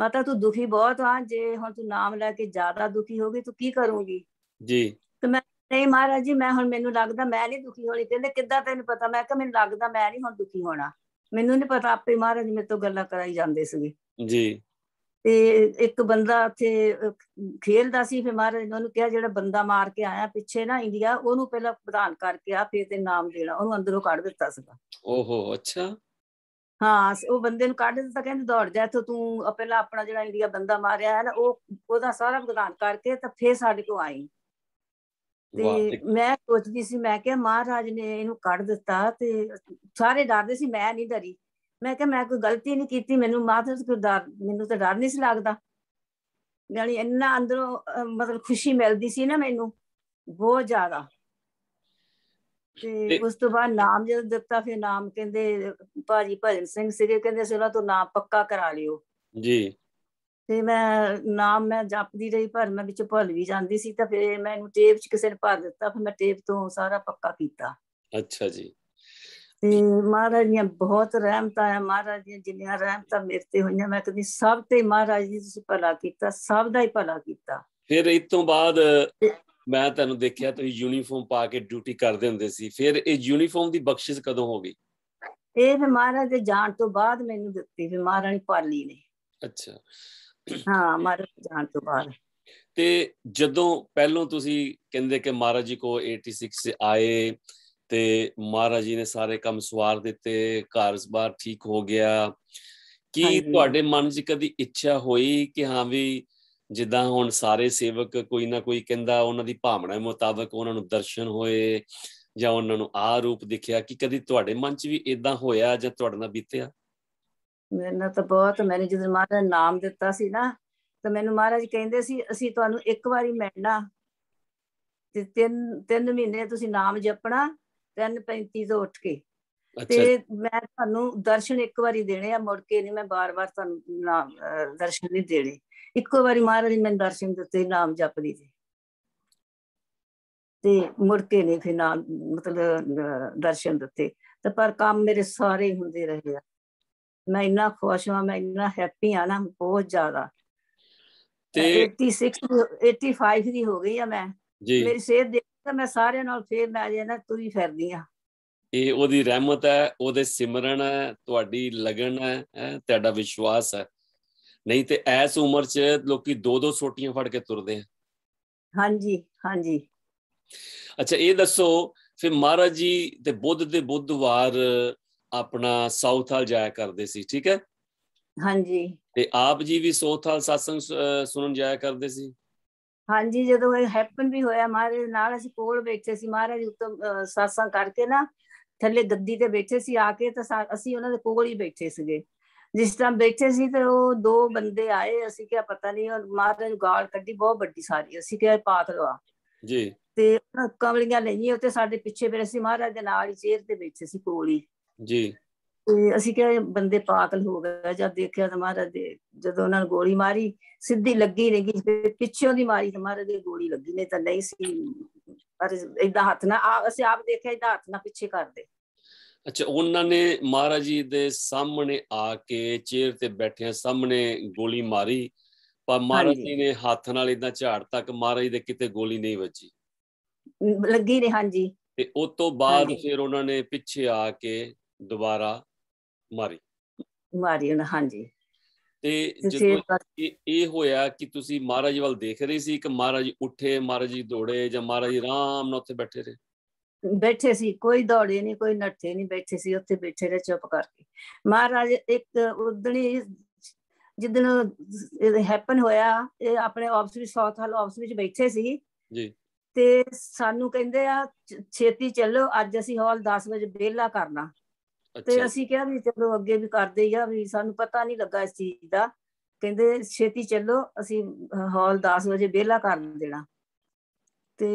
ਮਾਤਾ ਤੂੰ ਦੁਖੀ ਬਹੁਤ ਆ ਜੇ ਹੁਣ ਤੂੰ ਨਾਮ ਲੈ ਕੇ ਜ਼ਿਆਦਾ ਦੁਖੀ ਹੋ ਗਈ ਤੂੰ ਕੀ ਕਰੂਗੀ ਜੀ ਤੇ ਮੈਂ ਨਹੀਂ ਮਹਾਰਾਜ ਜੀ ਮੈਂ ਹੁਣ ਮੈਨੂੰ ਲੱਗਦਾ ਮੈਂ ਨਹੀਂ ਦੁਖੀ ਹੋਣੀ ਕਹਿੰਦੇ ਕਿੱਦਾਂ ਤੈਨੂੰ ਪਤਾ ਮੈਂ ਕਿ ਮੈਨੂੰ ਲੱਗਦਾ ਮੈਂ ਨਹੀਂ ਹੁਣ ਦੁਖੀ ਹੋਣਾ ਮੈਨੂੰ ਨਹੀਂ ਪਤਾ ਆਪੇ ਮਹਾਰਾਜ ਮੇਰੇ ਤੋਂ ਗੱਲਾਂ ਕਰਾਈ ਜਾਂਦੇ ਸੀਗੇ ਜੀ ਤੇ ਇੱਕ ਬੰਦਾ ਉੱਥੇ ਖੇਲਦਾ ਸੀ ਫਿਰ ਮਹਾਰਾਜ ਨੇ ਉਹਨੂੰ ਕਿਹਾ ਜਿਹੜਾ ਬੰਦਾ ਮਾਰ ਕੇ ਆਇਆ ਪਿੱਛੇ ਨਾ ਇੰਡੀਆ ਉਹਨੂੰ ਪਹਿਲਾਂ ਪ੍ਰਧਾਨ ਕਰਕੇ ਆ ਫਿਰ ਤੇ ਨਾਮ ਦੇਣਾ ਉਹਨੂੰ ਅੰਦਰੋਂ ਕੱਢ ਦਿੱਤਾ ਸੀਗਾ ਓਹੋ ਅੱਛਾ ਹਾਂ ਉਹ ਬੰਦੇ ਨੂੰ ਕੱਢ ਦਿੱਤਾ ਕਹਿੰਦੇ ਦੌੜ ਜਾ ਇੱਥੋਂ ਤੂੰ ਪਹਿਲਾਂ ਆਪਣਾ ਜਿਹੜਾ ਇੰਡੀਆ ਬੰਦਾ ਮਾਰਿਆ ਹੈ ਨਾ ਉਹ ਉਹਦਾ ਸਾਰਾ ਬਗਾਨ ਕਰਕੇ ਤਾਂ ਫੇਰ ਸਾਡੇ ਕੋ ਆਈ ਤੇ ਮੈਂ ਸੋਚਦੀ ਸੀ ਮੈਂ ਕਿਹਾ ਮਹਾਰਾਜ ਨੇ ਇਹਨੂੰ ਕੱਢ ਦਿੱਤਾ ਤੇ ਸਾਰੇ ਡਰਦੇ ਸੀ ਮੈਂ ਨਹੀਂ ਡਰੀ ਮੈਂ ਕਿਹਾ ਮੈਂ ਕੋਈ ਗਲਤੀ ਨਹੀਂ ਕੀਤੀ ਮੈਨੂੰ ਮਹਾਰਾਜ ਕੋਈ ਡਰ ਮੈਨੂੰ ਤਾਂ ਡਰ ਨਹੀਂ ਸੀ ਲੱਗਦਾ ਯਾਨੀ ਇੰਨਾ ਅੰਦਰੋਂ ਮਤਲਬ ਖੁਸ਼ੀ ਮਿਲਦੀ ਸੀ ਨਾ ਮੈਨੂੰ ਬਹੁਤ ਜ਼ਿਆਦਾ ਤੇ ਉਸ ਤੋਂ ਬਾਅਦ ਨਾਮ ਜਦ ਦਿੱਤਾ ਫਿਰ ਨਾਮ ਕਹਿੰਦੇ ਭਾਜੀ ਭਜਨ ਸਿੰਘ ਸੀਗੇ ਕਹਿੰਦੇ ਅਸੀਂ ਉਹਨਾਂ ਤੋਂ ਨਾਮ ਪੱਕਾ ਕਰਾ ਲਿਓ ਜੀ ਤੇ ਮੈਂ ਨਾਮ ਮੈਂ ਜਪਦੀ ਰਹੀ ਪਰ ਮੈਂ ਵਿੱਚ ਭੁੱਲ ਵੀ ਜਾਂਦੀ ਸੀ ਤਾਂ ਫਿਰ ਮੈਨੂੰ ਟੇਪ 'ਚ ਕਿਸੇ ਨੇ ਪਾ ਦਿੱਤਾ ਫਿਰ ਮੈਂ ਟੇਪ ਤੋਂ ਸਾਰਾ ਪੱਕਾ ਕੀਤਾ ਅੱਛਾ ਜੀ ਤੇ ਮਹਾਰਾਜ ਜੀ ਬਹੁਤ ਰਹਿਮਤਾਂ ਆ ਮਹਾਰਾਜ ਜੀ ਜਿੰਨੀਆਂ ਰਹਿਮਤਾਂ ਮੇਰੇ ਤੇ ਹੋਈਆਂ ਮੈਂ ਕਦੀ ਸਭ ਤੇ ਮਹਾਰਾਜ ਜੀ ਤੁਸੀਂ ਭਲਾ ਕੀਤਾ ਸਭ ਦਾ ਹੀ ਭਲਾ ਕੀਤਾ ਫਿਰ ਇਸ ਤੋਂ ਬਾਅਦ ਮੈਂ ਤੁਹਾਨੂੰ ਦੇਖਿਆ ਤੁਸੀਂ ਯੂਨੀਫਾਰਮ ਪਾ ਕੇ ਡਿਊਟੀ ਕਰਦੇ ਹੁੰਦੇ ਸੀ ਫਿਰ ਇਹ ਯੂਨੀਫਾਰਮ ਦੀ ਬਖਸ਼ਿਸ਼ ਕਦੋਂ ਹੋ ਗਈ ਇਹ ਫਿਰ ਮਹਾਰਾਜ ਦੇ ਜਾਣ ਤੋਂ ਬਾਅਦ ਮੈਨੂੰ ਦਿੱਤੀ ਫਿਰ ਮਹਾਰਾਣੀ ਪਾਲੀ ਨੇ ਅੱਛਾ ਹਾਂ ਮਹਾਰਾਜ ਜਾਣ ਤੋਂ ਬਾਅਦ ਤੇ ਜਦੋਂ ਪਹਿਲੋਂ ਤੁਸੀਂ ਕਹਿੰਦੇ ਕਿ ਮਹਾਰਾਜ ਜੀ ਕੋ 86 ਆਏ ਤੇ ਮਹਾਰਾਜ ਜੀ ਨੇ ਸਾਰੇ ਕੰਮ ਸਵਾਰ ਦਿੱਤੇ ਘਰ-ਬਾਰ ਠੀਕ ਹੋ ਗਿਆ ਕੀ ਤੁਹਾਡੇ ਮਨ 'ਚ ਕਦੀ ਇੱਛਾ ਹੋਈ ਕਿ ਹਾਂ ਵੀ ਜਿੱਦਾਂ ਹੁਣ ਸਾਰੇ ਸੇਵਕ ਕੋਈ ਨਾ ਕੋਈ ਕਹਿੰਦਾ ਉਹਨਾਂ ਦੀ ਭਾਵਨਾ ਮੁਤਾਬਕ ਉਹਨਾਂ ਨੂੰ ਦਰਸ਼ਨ ਹੋਏ ਜਾਂ ਉਹਨਾਂ ਨੂੰ ਆ ਰੂਪ ਦਿਖਿਆ ਕਿ ਕਦੀ ਤੁਹਾਡੇ ਮਨ 'ਚ ਵੀ ਇਦਾਂ ਹੋਇਆ ਜਾਂ ਤੁਹਾਡੇ ਨਾਲ ਬੀਤਿਆ ਮੇਰੇ ਤਾਂ ਬਹੁਤ ਮੈਨੇ ਜਦੋਂ ਮਹਾਰਾਜ ਨਾਮ ਦਿੱਤਾ ਸੀ ਨਾ ਤਾਂ ਮੈਨੂੰ ਮਹਾਰਾਜ ਕਹਿੰਦੇ ਸੀ ਅਸੀਂ ਤੁਹਾਨੂੰ ਇੱਕ ਵਾਰੀ ਮਿਲਣਾ ਤੇ ਤਿੰਨ ਤਿੰਨ ਮਹੀਨੇ ਤੁਸੀਂ ਨਾਮ ਜਪਣਾ 35 ਤੋਂ ਉੱਠ ਕੇ ਤੇ ਮੈਂ ਤੁਹਾਨੂੰ ਦਰਸ਼ਨ ਇੱਕ ਵਾਰੀ ਦੇਣੇ ਆ ਮੁੜ ਕੇ ਨਹੀਂ ਮੈਂ ਬਾਰ-ਬਾਰ ਤੁਹਾਨੂੰ ਦਰਸ਼ਨ ਨਹੀਂ ਦੇਣੇ ਇੱਕੋ ਵਾਰੀ ਮਹਾਰਾਜ ਨੇ ਮੈਨੂੰ ਦਰਸ਼ਨ ਦਿੱਤੇ ਨਾਮ ਜਪਦੀ ਤੇ ਤੇ ਮੁੜ ਕੇ ਨਹੀਂ ਫਿਰ ਨਾਮ ਮਤਲਬ ਦਰਸ਼ਨ ਦਿੱਤੇ ਤੇ ਪਰ ਕੰਮ ਮੇਰੇ ਸਾਰੇ ਹੁੰਦੇ ਰਹੇ ਆ ਮੈਂ ਇੰਨਾ ਖੁਸ਼ ਹਾਂ ਮੈਂ ਇੰਨਾ ਹੈਪੀ ਆ ਨਾ ਬਹੁਤ ਜ਼ਿਆਦਾ ਤੇ 86 85 ਦੀ ਹੋ ਗਈ ਆ ਮੈਂ ਮੇਰੀ ਸਿਹਤ ਦੇਖ ਕੇ ਮੈਂ ਸਾਰਿਆਂ ਨਾਲ ਫੇਰ ਮੈਂ ਜੇ ਨਾ ਤੁਰੀ ਫਿਰਦੀ ਆ ਇਹ ਉਹਦੀ ਰਹਿਮਤ ਹੈ ਉਹਦੇ ਸਿਮਰਨ ਹੈ ਤੁਹਾਡੀ ਲਗਨ ਹੈ ਤੁਹਾਡਾ ਵਿਸ਼ਵਾਸ ਹੈ ਨਹੀਂ ਤੇ ਐਸ ਉਮਰ 'ਚ ਲੋਕੀ ਦੋ ਦੋ ਸੋਟੀਆਂ ਫੜ ਕੇ ਤੁਰਦੇ ਆ ਹਾਂਜੀ ਹਾਂਜੀ ਅੱਛਾ ਇਹ ਦੱਸੋ ਫਿਰ ਮਹਾਰਾਜ ਜੀ ਤੇ ਬੁੱਧ ਦੇ ਬੁੱਧਵਾਰ ਆਪਣਾ ਸਾਊਥ ਹਾਲ ਜਾਇਆ ਕਰਦੇ ਸੀ ਠੀਕ ਹੈ ਹਾਂਜੀ ਤੇ ਆਪ ਜੀ ਵੀ ਸਾਊਥ ਹਾਲ satsang ਸੁਣਨ ਜਾਇਆ ਕਰਦੇ ਸੀ ਹਾਂਜੀ ਜਦੋਂ ਇਹ ਹੈਪਨ ਵੀ ਹੋਇਆ ਮਹਾਰਾਜ ਨਾਲ ਅਸੀਂ ਕੋਲ ਬੈਠੇ ਸੀ ਮਹਾਰਾਜ ਉੱਤੋਂ satsang ਕਰਕੇ ਨਾ ਥੱਲੇ ਗੱਦੀ ਤੇ ਬੈਠੇ ਸੀ ਆ ਕੇ ਤਾਂ ਅਸੀਂ ਉਹਨਾਂ ਦੇ ਕੋਲ ਹੀ ਬੈਠੇ ਸੀਗੇ ਜਿਸ ਤਰ੍ਹਾਂ ਬੈਠੇ ਸੀ ਤੇ ਉਹ ਦੋ ਬੰਦੇ ਆਏ ਅਸੀਂ ਕਿਹਾ ਪਤਾ ਨਹੀਂ ਉਹ ਮਹਾਰਾਜ ਗਾਲ ਕੱਢੀ ਬਹੁਤ ਵੱਡੀ ਸਾਰੀ ਅਸੀਂ ਕਿਹਾ ਪਾਤ ਲਵਾ ਜੀ ਤੇ ਕਮਲੀਆਂ ਨਹੀਂ ਉੱਤੇ ਸਾਡੇ ਪਿੱਛੇ ਫਿਰ ਅਸੀਂ ਮਹਾਰਾਜ ਦੇ ਨਾਲ ਹੀ ਚੇਅਰ ਤੇ ਬੈਠੇ ਸੀ ਕੋਲ ਹੀ ਜੀ ਤੇ ਅਸੀਂ ਕਿਹਾ ਬੰਦੇ ਪਾਗਲ ਹੋ ਗਏ ਜਦ ਦੇਖਿਆ ਤਾਂ ਮਹਾਰਾਜ ਦੇ ਜਦੋਂ ਉਹਨਾਂ ਨੂੰ ਗੋਲੀ ਮਾਰੀ ਸਿੱਧੀ ਲੱਗੀ ਨਹੀਂ ਕਿ ਪਿੱਛੋਂ ਦੀ ਮਾਰੀ ਤਾਂ ਮਹਾਰਾਜ ਦੇ ਗੋਲੀ ਲੱਗੀ ਨਹੀਂ ਤਾਂ ਨਹੀਂ ਸੀ ਪਰ ਇਦਾਂ ਹੱਥ ਨਾ ਅਸੀਂ ਆਪ ਦੇਖਿਆ ਇਦਾਂ ਹੱਥ ਨਾ ਪਿੱਛੇ ਕਰਦੇ ਅੱਛਾ ਉਹਨਾਂ ਨੇ ਮਹਾਰਾਜ ਜੀ ਦੇ ਸਾਹਮਣੇ ਆ ਕੇ ਚੇਅਰ ਤੇ ਬੈਠਿਆਂ ਸਾਹਮਣੇ ਗੋਲੀ ਮਾਰੀ ਪਰ ਮਹਾਰਾਜ ਜੀ ਨੇ ਹੱਥ ਨਾਲ ਇਦਾਂ ਝਾੜ ਤੱਕ ਮਹਾਰਾਜ ਦੇ ਕਿਤੇ ਗੋਲੀ ਨਹੀਂ ਵੱਜੀ ਲੱਗੀ ਨਹੀਂ ਹਾਂਜੀ ਤੇ ਉਸ ਤੋਂ ਬਾਅਦ ਫਿਰ ਉਹਨਾਂ ਨੇ ਪਿੱਛੇ ਆ ਕੇ ਦੁਬਾਰਾ ਮਾਰੀ ਮਾਰੀ ਉਹਨਾਂ ਹਾਂਜੀ ਤੇ ਜਦੋਂ ਇਹ ਹੋਇਆ ਕਿ ਤੁਸੀਂ ਮਹਾਰਾਜ ਵੱਲ ਦੇਖ ਰਹੇ ਸੀ ਕਿ ਮਹਾਰਾਜ ਉੱਠੇ ਮਹਾਰਾਜ ਜੀ ਦੌੜੇ ਜਾਂ ਮਹਾਰਾਜ ਜੀ ਆਰਾਮ ਨਾਲ ਉੱਥੇ ਬੈਠੇ ਰਹੇ ਬੈਠੇ ਸੀ ਕੋਈ ਦੌੜੇ ਨਹੀਂ ਕੋਈ ਨੱਠੇ ਨਹੀਂ ਬੈਠੇ ਸੀ ਉੱਥੇ ਬੈਠੇ ਰਹੇ ਚੁੱਪ ਕਰਕੇ ਮਹਾਰਾਜ ਇੱਕ ਉਦਣੀ ਜਿੱਦਣ ਇਹ ਹੈਪਨ ਹੋਇਆ ਇਹ ਆਪਣੇ ਆਫਿਸ ਵਿੱਚ ਸੌਥ ਹਾਲ ਆਫਿਸ ਵਿੱਚ ਬੈਠੇ ਸੀ ਜੀ ਤੇ ਸਾਨੂੰ ਕਹਿੰਦੇ ਆ ਛੇਤੀ ਚੱਲੋ ਅੱਜ ਅਸੀਂ ਹਾਲ 10 ਵਜੇ ਵਿਹਲਾ ਕਰਨਾ ਤੇ ਅਸੀਂ ਕਿਹਾ ਵੀ ਚਲੋ ਅੱਗੇ ਵੀ ਕਰਦੇ ਆ ਵੀ ਸਾਨੂੰ ਪਤਾ ਨਹੀਂ ਲੱਗਾ ਇਸ ਚੀਜ਼ ਦਾ ਕਹਿੰਦੇ ਛੇਤੀ ਚੱਲੋ ਅਸੀਂ ਹਾਲ 10 ਵਜੇ ਵਿਹਲਾ ਕਰ ਦੇਣਾ ਤੇ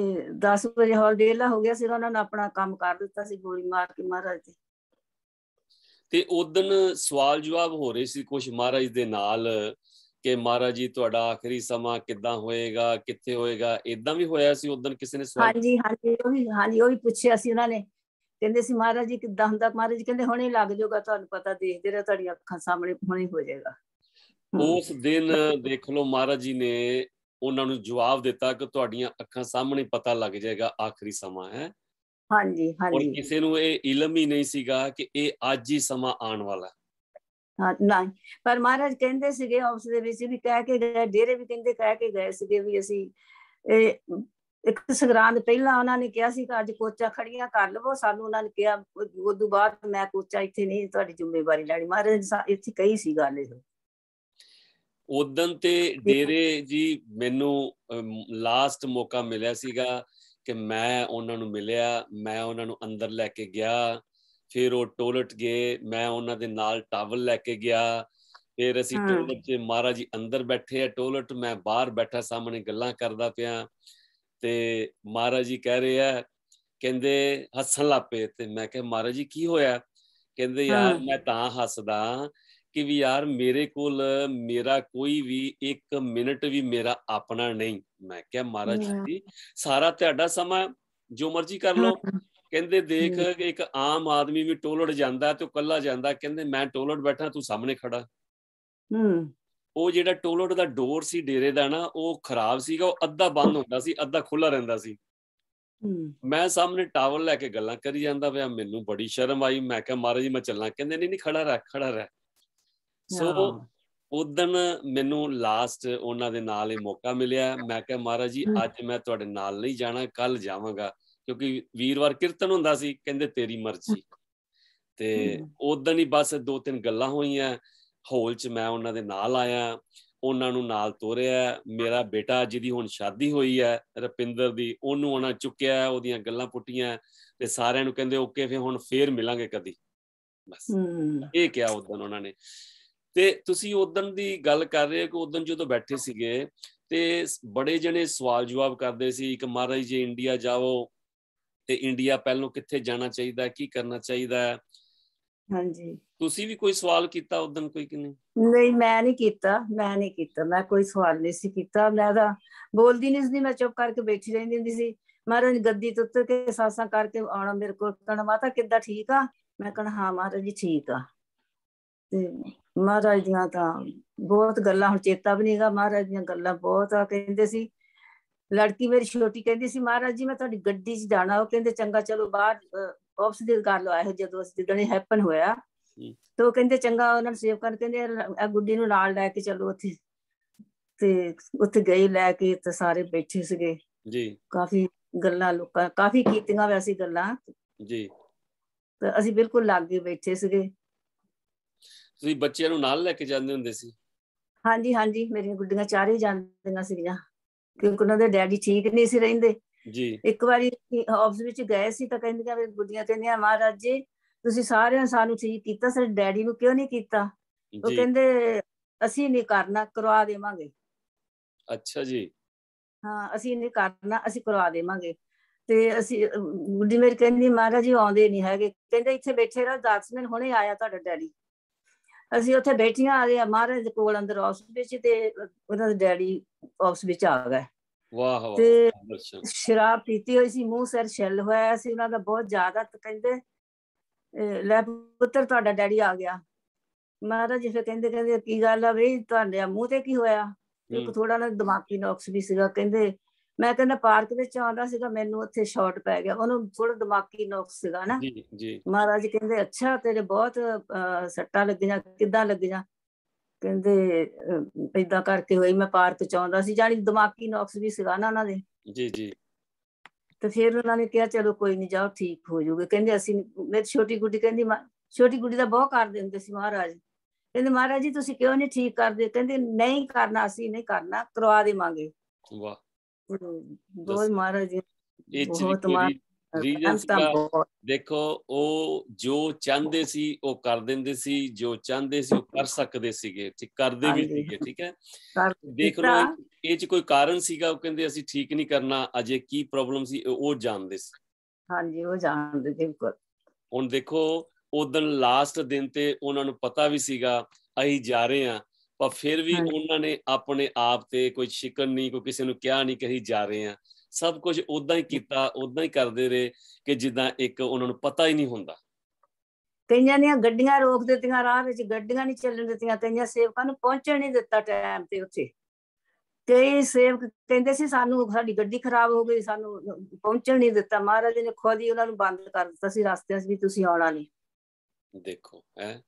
10 ਵਜੇ ਹਾਲ ਵਿਹਲਾ ਹੋ ਗਿਆ ਸੀ ਉਹਨਾਂ ਨੇ ਆਪਣਾ ਕੰਮ ਕਰ ਦਿੱਤਾ ਸੀ ਗੋਲੀ ਮਾਰ ਕੇ ਮਹਾਰਾਜ ਤੇ ਤੇ ਉਦੋਂ ਸਵਾਲ ਜਵਾਬ ਹੋ ਰਹੇ ਸੀ ਕੁਝ ਮਹਾਰਾਜ ਦੇ ਨਾਲ ਕਿ ਮਹਾਰਾਜ ਜੀ ਤੁਹਾਡਾ ਆਖਰੀ ਸਮਾਂ ਕਿੱਦਾਂ ਹੋਏਗਾ ਕਿੱਥੇ ਹੋਏਗਾ ਇਦਾਂ ਵੀ ਹੋਇਆ ਸੀ ਉਦੋਂ ਕਿਸੇ ਨੇ ਸਵਾਲ ਹਾਂਜੀ ਹਾਂਜੀ ਉਹ ਵੀ ਹਾਂਜੀ ਉਹ ਵੀ ਪੁੱਛਿਆ ਸੀ ਉਹਨਾਂ ਨੇ ਕਹਿੰਦੇ ਸੀ ਮਹਾਰਾਜ ਜੀ ਕਿਦਾਂ ਹੁੰਦਾ ਮਹਾਰਾਜ ਜੀ ਕਹਿੰਦੇ ਹੁਣੇ ਲੱਗ ਜਾਊਗਾ ਤੁਹਾਨੂੰ ਪਤਾ ਦੇਖਦੇ ਰਹੋ ਤੁਹਾਡੀਆਂ ਅੱਖਾਂ ਸਾਹਮਣੇ ਹੁਣੇ ਹੋ ਜਾਏਗਾ ਉਸ ਦਿਨ ਦੇਖ ਲਓ ਮਹਾਰਾਜ ਜੀ ਨੇ ਉਹਨਾਂ ਨੂੰ ਜਵਾਬ ਦਿੱਤਾ ਕਿ ਤੁਹਾਡੀਆਂ ਅੱਖਾਂ ਸਾਹਮਣੇ ਪਤਾ ਲੱਗ ਜਾਏਗਾ ਆਖਰੀ ਸਮਾਂ ਹੈ ਹਾਂਜੀ ਹਾਂਜੀ ਔਰ ਕਿਸੇ ਨੂੰ ਇਹ ਇਲਮ ਹੀ ਨਹੀਂ ਸੀਗਾ ਕਿ ਇਹ ਅੱਜ ਹੀ ਸਮਾਂ ਆਉਣ ਵਾਲਾ ਹਾਂ ਨਹੀਂ ਪਰ ਮਹਾਰਾਜ ਕਹਿੰਦੇ ਸੀਗੇ ਆਪਸ ਦੇ ਵਿੱਚ ਵੀ ਕਹਿ ਕੇ ਗਏ ਡੇਰੇ ਵੀ ਕਹਿੰਦੇ ਕਹਿ ਕੇ ਗਏ ਸੀਗੇ ਵੀ ਅਸੀਂ ਇਹ ਇੱਕ ਸੰਗਰਾਂਦ ਪਹਿਲਾਂ ਉਹਨਾਂ ਨੇ ਕਿਹਾ ਸੀ ਕਿ ਅੱਜ ਕੋਚਾ ਖੜੀਆਂ ਕਰ ਲਵੋ ਸਾਨੂੰ ਉਹਨਾਂ ਨੇ ਕਿਹਾ ਉਸ ਤੋਂ ਬਾਅਦ ਮੈਂ ਕੋਚਾ ਇੱਥੇ ਨਹੀਂ ਤੁਹਾਡੀ ਜ਼ਿੰਮੇਵਾਰੀ ਲੈਣੀ ਮਹਾਰਾਜ ਇੱਥੇ ਕਹੀ ਸੀ ਗੱਲ ਇਹ ਉਦੋਂ ਤੇ ਡੇਰੇ ਜੀ ਮੈਨੂੰ ਲਾਸਟ ਮੌਕਾ ਮਿਲਿਆ ਸੀਗਾ ਕਿ ਮੈਂ ਉਹਨਾਂ ਨੂੰ ਮਿਲਿਆ ਮੈਂ ਉਹਨਾਂ ਨੂੰ ਅੰਦਰ ਲੈ ਕੇ ਗਿਆ ਫਿਰ ਉਹ ਟੋਇਲਟ ਗਏ ਮੈਂ ਉਹਨਾਂ ਦੇ ਨਾਲ ਟਾਵਲ ਲੈ ਕੇ ਗਿਆ ਫਿਰ ਅਸੀਂ ਟੋਇਲਟ 'ਚ ਮਹਾਰਾਜ ਜੀ ਅੰਦਰ ਬੈਠੇ ਆ ਟੋਇਲਟ ਮੈਂ ਬਾਹਰ ਬੈਠਾ ਸਾਹਮਣੇ ਗੱਲਾਂ ਕਰਦਾ ਪਿਆ ਤੇ ਮਹਾਰਾਜ ਜੀ ਕਹਿ ਰਹੇ ਆ ਕਹਿੰਦੇ ਹੱਸਣ ਲੱਪੇ ਤੇ ਮੈਂ ਕਿਹਾ ਮਹਾਰਾਜ ਜੀ ਕੀ ਹੋਇਆ ਕਹਿੰਦੇ ਯਾਰ ਮੈਂ ਤਾਂ ਹੱਸਦਾ ਕਿ ਵੀ ਯਾਰ ਮੇਰੇ ਕੋਲ ਮੇਰਾ ਕੋਈ ਵੀ 1 ਮਿੰਟ ਵੀ ਮੇਰਾ ਆਪਣਾ ਨਹੀਂ ਮੈਂ ਕਿਹਾ ਮਹਾਰਾਜ ਜੀ ਸਾਰਾ ਤੁਹਾਡਾ ਸਮਾਂ ਜੋ ਮਰਜ਼ੀ ਕਰ ਲਓ ਕਹਿੰਦੇ ਦੇਖ ਇੱਕ ਆਮ ਆਦਮੀ ਵੀ ਟੋਲੜ ਜਾਂਦਾ ਤੇ ਉਹ ਕੱਲਾ ਜਾਂਦਾ ਕਹਿੰਦੇ ਮੈਂ ਟੋਲੜ ਬੈਠਾ ਤੂੰ ਸਾਹਮਣੇ ਖੜਾ ਹੂੰ ਉਹ ਜਿਹੜਾ ਟੋਲੋਟ ਦਾ ਡੋਰ ਸੀ ਡੇਰੇ ਦਾ ਨਾ ਉਹ ਖਰਾਬ ਸੀਗਾ ਉਹ ਅੱਧਾ ਬੰਦ ਹੁੰਦਾ ਸੀ ਅੱਧਾ ਖੁੱਲਾ ਰਹਿੰਦਾ ਸੀ ਮੈਂ ਸਾਹਮਣੇ ਟਾਵਲ ਲੈ ਕੇ ਗੱਲਾਂ ਕਰੀ ਜਾਂਦਾ ਪਿਆ ਮੈਨੂੰ ਬੜੀ ਸ਼ਰਮ ਆਈ ਮੈਂ ਕਿਹਾ ਮਹਾਰਾਜ ਜੀ ਮੈਂ ਚੱਲਾਂ ਕਹਿੰਦੇ ਨਹੀਂ ਨਹੀਂ ਖੜਾ ਰਹਿ ਖੜਾ ਰਹਿ ਸੋ ਉਦੋਂ ਮੈਨੂੰ ਲਾਸਟ ਉਹਨਾਂ ਦੇ ਨਾਲ ਇਹ ਮੌਕਾ ਮਿਲਿਆ ਮੈਂ ਕਿਹਾ ਮਹਾਰਾਜ ਜੀ ਅੱਜ ਮੈਂ ਤੁਹਾਡੇ ਨਾਲ ਨਹੀਂ ਜਾਣਾ ਕੱਲ ਜਾਵਾਂਗਾ ਕਿਉਂਕਿ ਵੀਰਵਾਰ ਕੀਰਤਨ ਹੁੰਦਾ ਸੀ ਕਹਿੰਦੇ ਤੇਰੀ ਮਰਜ਼ੀ ਤੇ ਉਦੋਂ ਹੀ ਬਸ ਦੋ ਤਿੰਨ ਗੱਲਾਂ ਹੋਈਆਂ ਹੌਲ 'ਚ ਮੈਂ ਉਹਨਾਂ ਦੇ ਨਾਲ ਆਇਆ ਉਹਨਾਂ ਨੂੰ ਨਾਲ ਤੋਰਿਆ ਮੇਰਾ ਬੇਟਾ ਜਿਹਦੀ ਹੁਣ ਸ਼ਾਦੀ ਹੋਈ ਹੈ ਰਪਿੰਦਰ ਦੀ ਉਹਨੂੰ ਉਹਨਾਂ ਚੁੱਕਿਆ ਉਹਦੀਆਂ ਗੱਲਾਂ ਪੁੱਟੀਆਂ ਤੇ ਸਾਰਿਆਂ ਨੂੰ ਕਹਿੰਦੇ ਓਕੇ ਫੇ ਹੁਣ ਫੇਰ ਮਿਲਾਂਗੇ ਕਦੀ ਬਸ ਇਹ ਕਿਹਾ ਉਦੋਂ ਉਹਨਾਂ ਨੇ ਤੇ ਤੁਸੀਂ ਉਦੋਂ ਦੀ ਗੱਲ ਕਰ ਰਹੇ ਹੋ ਕਿ ਉਦੋਂ ਜਦੋਂ ਬੈਠੇ ਸੀਗੇ ਤੇ ਬੜੇ ਜਣੇ ਸਵਾਲ ਜਵਾਬ ਕਰਦੇ ਸੀ ਇੱਕ ਮਹਾਰਾਜ ਜੀ ਇੰਡੀਆ ਜਾਓ ਤੇ ਇੰਡੀਆ ਪਹਿਲੋਂ ਕਿੱਥੇ ਜਾਣਾ ਚਾਹੀਦਾ ਕੀ ਕਰਨਾ ਚਾਹੀਦਾ ਹਾਂਜੀ ਤੁਸੀਂ ਵੀ ਕੋਈ ਸਵਾਲ ਕੀਤਾ ਉਦੋਂ ਕੋਈ ਕਿ ਨਹੀਂ ਨਹੀਂ ਮੈਂ ਨਹੀਂ ਕੀਤਾ ਮੈਂ ਨਹੀਂ ਕੀਤਾ ਮੈਂ ਕੋਈ ਸਵਾਲ ਨਹੀਂ ਸੀ ਕੀਤਾ ਮੈਂ ਤਾਂ ਬੋਲਦੀ ਨਹੀਂ ਸੀ ਮੈਂ ਚੁੱਪ ਕਰਕੇ ਬੈਠੀ ਰਹਿੰਦੀ ਹੁੰਦੀ ਸੀ ਮਹਾਰਾਜ ਗੱਦੀ ਤੋਂ ਉੱਤਰ ਕੇ ਸਾਸਾਂ ਕਰਕੇ ਆਉਣਾ ਮੇਰੇ ਕੋਲ ਕਹਣ ਮਾਤਾ ਕਿੱਦਾਂ ਠੀਕ ਆ ਮੈਂ ਕਹਣ ਹਾਂ ਮਹਾਰਾਜ ਜੀ ਠੀਕ ਆ ਤੇ ਮਹਾਰਾਜ ਦੀਆਂ ਤਾਂ ਬਹੁਤ ਗੱਲਾਂ ਹੁਣ ਚੇਤਾ ਵੀ ਨਹੀਂਗਾ ਮਹਾਰਾਜ ਦੀਆਂ ਗੱਲਾਂ ਬਹੁਤ ਆ ਕਹਿੰਦੇ ਸੀ ਲੜਕੀ ਮੇਰੀ ਛੋਟੀ ਕਹਿੰਦੀ ਸੀ ਮਹਾਰਾਜ ਜੀ ਮੈਂ ਤੁਹਾਡੀ ਗੱਡੀ 'ਚ ਜਾਣਾ ਉਹ ਕਹਿੰਦੇ ਚੰਗਾ ਚਲੋ ਬਾਹਰ ਆਫਿਸ ਦੇ ਕਰ ਲਓ ਇਹ ਜਦੋਂ ਅਸੀਂ ਜਦੋਂ ਹੈਪਨ ਹੋਇਆ ਤੋ ਕਹਿੰਦੇ ਚੰਗਾ ਉਹਨਾਂ ਨੂੰ ਸੇਵ ਕਰਨ ਕਹਿੰਦੇ ਆ ਗੁੱਡੀ ਨੂੰ ਨਾਲ ਲੈ ਕੇ ਚਲੋ ਉੱਥੇ ਤੇ ਉੱਥੇ ਗਏ ਲੈ ਕੇ ਤੇ ਸਾਰੇ ਬੈਠੇ ਸੀਗੇ ਜੀ ਕਾਫੀ ਗੱਲਾਂ ਲੋਕਾਂ ਕਾਫੀ ਕੀਤੀਆਂ ਵੈਸੀ ਗੱਲਾਂ ਜੀ ਤੇ ਅਸੀਂ ਬਿਲਕੁਲ ਲਾਗੇ ਬੈਠੇ ਸੀਗੇ ਤੁਸੀਂ ਬੱਚਿਆਂ ਨੂੰ ਨਾਲ ਲੈ ਕੇ ਜਾਂਦੇ ਹੁੰਦੇ ਸੀ ਹਾਂਜੀ ਹਾਂਜੀ ਮੇਰੀਆਂ ਗੁੱਡੀਆਂ ਚਾਰੇ ਜਾਂਦੀਆਂ ਸੀਗੀਆਂ ਕਿਉਂਕਿ ਉਹਨਾਂ ਦੇ ਡੈਡੀ ਠੀਕ ਨਹੀਂ ਸੀ ਰਹਿੰਦੇ ਜੀ ਇੱਕ ਵਾਰੀ ਆਫਿਸ ਵਿੱਚ ਗਏ ਸੀ ਤਾਂ ਕਹਿੰਦੀਆਂ ਵੀ ਗੁੱਡੀਆਂ ਕਹਿੰਦੀਆਂ ਮਹਾਰਾਜ ਜੀ ਤੁਸੀਂ ਸਾਰਿਆਂ ਸਾਨੂੰ ਚੀਜ਼ ਕੀਤਾ ਸਿਰ ਡੈਡੀ ਨੂੰ ਕਿਉਂ ਨਹੀਂ ਕੀਤਾ ਉਹ ਕਹਿੰਦੇ ਅਸੀਂ ਨਹੀਂ ਕਰਨਾ ਕਰਵਾ ਦੇਵਾਂਗੇ ਅੱਛਾ ਜੀ ਹਾਂ ਅਸੀਂ ਨਹੀਂ ਕਰਨਾ ਅਸੀਂ ਕਰਵਾ ਦੇਵਾਂਗੇ ਤੇ ਅਸੀਂ ਬੁੱਢੀ ਮੇਰੀ ਕਹਿੰਦੀ ਮਹਾਰਾਜ ਜੀ ਆਉਂਦੇ ਨਹੀਂ ਹੈਗੇ ਕਹਿੰਦੇ ਇੱਥੇ ਬੈਠੇ ਰਹੋ 10 ਮਿੰਟ ਹੁਣੇ ਆਇਆ ਤੁਹਾਡਾ ਡੈਡੀ ਅਸੀਂ ਉੱਥੇ ਬੈਠੀਆਂ ਆ ਗਏ ਮਹਾਰਾਜ ਦੇ ਕੋਲ ਅੰਦਰ ਆਫਿਸ ਵਿੱਚ ਤੇ ਉਹਨਾਂ ਦੇ ਡੈਡੀ ਆਫਿਸ ਵਿੱਚ ਆ ਗਏ ਵਾਹ ਵਾਹ ਤੇ ਸ਼ਰਾਬ ਪੀਤੀ ਹੋਈ ਸੀ ਮੂੰਹ ਸਿਰ ਛਿੱਲ ਹੋਇਆ ਸੀ ਉਹਨਾਂ ਦਾ ਬਹੁਤ ਜ਼ਿਆਦਾ ਕਹਿੰਦੇ ਲੈ ਪੁੱਤਰ ਤੁਹਾਡਾ ਡੈਡੀ ਆ ਗਿਆ ਮਹਾਰਾਜ ਜੀ ਫਿਰ ਕਹਿੰਦੇ ਕਹਿੰਦੇ ਕੀ ਗੱਲ ਆ ਬਈ ਤੁਹਾਡੇ ਮੂੰਹ ਤੇ ਕੀ ਹੋਇਆ ਇੱਕ ਥੋੜਾ ਨਾ ਦਿਮਾਗੀ ਨੌਕਸ ਵੀ ਸੀਗਾ ਕਹਿੰਦੇ ਮੈਂ ਕਹਿੰਦਾ ਪਾਰਕ ਵਿੱਚ ਆਉਂਦਾ ਸੀਗਾ ਮੈਨੂੰ ਉੱਥੇ ਸ਼ਾਟ ਪੈ ਗਿਆ ਉਹਨੂੰ ਥੋੜਾ ਦਿਮਾਗੀ ਨੌਕਸ ਸੀਗਾ ਨਾ ਜੀ ਜੀ ਮਹਾਰਾਜ ਕਹਿੰਦੇ ਅੱਛਾ ਤੇਰੇ ਬਹੁਤ ਸੱਟਾਂ ਲੱਗੀਆਂ ਕਿੱਦਾਂ ਲੱਗੀਆਂ ਕਹਿੰਦੇ ਇਦਾਂ ਕਰਕੇ ਹੋਈ ਮੈਂ ਪਾਰਕ ਚ ਆਉਂਦਾ ਸੀ ਜਾਨੀ ਦਿਮਾਗੀ ਨੌਕਸ ਵੀ ਸੀਗਾ ਨਾ ਉਹਨਾਂ ਦੇ ਜੀ ਜੀ ਤੇ ਫਿਰ ਉਹਨਾਂ ਨੇ ਕਿਹਾ ਚਲੋ ਕੋਈ ਨਹੀਂ ਜਾਓ ਠੀਕ ਹੋ ਜਾਊਗੇ ਕਹਿੰਦੇ ਅਸੀਂ ਮੇਰੀ ਛੋਟੀ ਗੁੱਡੀ ਕਹਿੰਦੀ ਛੋਟੀ ਗੁੱਡੀ ਦਾ ਬਹੁਤ ਕਰਦੇ ਹੁੰਦੇ ਸੀ ਮਹਾਰਾਜ ਕਹਿੰਦੇ ਮਹਾਰਾਜ ਜੀ ਤੁਸੀਂ ਕਿਉਂ ਨਹੀਂ ਠੀਕ ਕਰਦੇ ਕਹਿੰਦੇ ਨਹੀਂ ਕਰਨਾ ਅਸੀਂ ਨਹੀਂ ਕਰਨਾ ਕਰਵਾ ਦੇਵਾਂਗੇ ਵਾਹ ਬਹੁਤ ਮਹਾਰਾਜ ਜੀ ਬਹੁਤ ਮਾਰ ਰੀਜਨਸ ਦਾ ਦੇਖੋ ਉਹ ਜੋ ਚਾਹੁੰਦੇ ਸੀ ਉਹ ਕਰ ਦਿੰਦੇ ਸੀ ਜੋ ਚਾਹੁੰਦੇ ਸੀ ਉਹ ਕਰ ਸਕਦੇ ਸੀਗੇ ਠੀਕ ਕਰਦੇ ਵੀ ਸੀਗੇ ਠੀਕ ਹੈ ਦੇਖ ਲਓ ਇਹ ਚ ਕੋਈ ਕਾਰਨ ਸੀਗਾ ਉਹ ਕਹਿੰਦੇ ਅਸੀਂ ਠੀਕ ਨਹੀਂ ਕਰਨਾ ਅਜੇ ਕੀ ਪ੍ਰੋਬਲਮ ਸੀ ਉਹ ਜਾਣਦੇ ਸੀ ਹਾਂਜੀ ਉਹ ਜਾਣਦੇ ਸੀ ਬਿਲਕੁਲ ਹੁਣ ਦੇਖੋ ਉਦੋਂ ਲਾਸਟ ਦਿਨ ਤੇ ਉਹਨਾਂ ਨੂੰ ਪਤਾ ਵੀ ਸੀਗਾ ਅਸੀਂ ਜਾ ਰਹੇ ਆ ਪਰ ਫਿਰ ਵੀ ਉਹਨਾਂ ਨੇ ਆਪਣੇ ਆਪ ਤੇ ਕੋਈ ਸ਼ਿਕਨ ਨਹੀਂ ਕੋਈ ਕਿਸੇ ਨੂੰ ਕਿਹਾ ਨਹੀਂ ਕਹੀ ਜਾ ਰਹੇ ਆ ਸਭ ਕੁਝ ਉਦਾਂ ਹੀ ਕੀਤਾ ਉਦਾਂ ਹੀ ਕਰਦੇ ਰਹੇ ਕਿ ਜਿੱਦਾਂ ਇੱਕ ਉਹਨਾਂ ਨੂੰ ਪਤਾ ਹੀ ਨਹੀਂ ਹੁੰਦਾ ਕਈਆਂ ਨੇ ਗੱਡੀਆਂ ਰੋਕ ਦਿੱਤੀਆਂ ਰਾਹ ਵਿੱਚ ਗੱਡੀਆਂ ਨਹੀਂ ਚੱਲਣ ਦਿੱਤੀਆਂ ਕਈਆਂ ਸੇਵਕਾਂ ਨੂੰ ਪਹੁੰਚਣ ਨਹੀਂ ਦਿੱਤਾ ਟਾਈਮ ਤੇ ਉੱਥੇ ਕਈ ਸੇਵਕ ਕਹਿੰਦੇ ਸੀ ਸਾਨੂੰ ਸਾਡੀ ਗੱਡੀ ਖਰਾਬ ਹੋ ਗਈ ਸਾਨੂੰ ਪਹੁੰਚਣ ਨਹੀਂ ਦਿੱਤਾ ਮਹਾਰਾਜ ਨੇ ਖੋਦੀ ਹੀ ਉਹਨਾਂ ਨੂੰ ਬੰਦ ਕਰ ਦਿੱਤਾ ਸੀ ਰਸਤੇ 'ਚ ਵੀ ਤੁਸੀਂ ਆਉਣਾ ਨਹੀਂ ਦੇਖੋ ਹੈ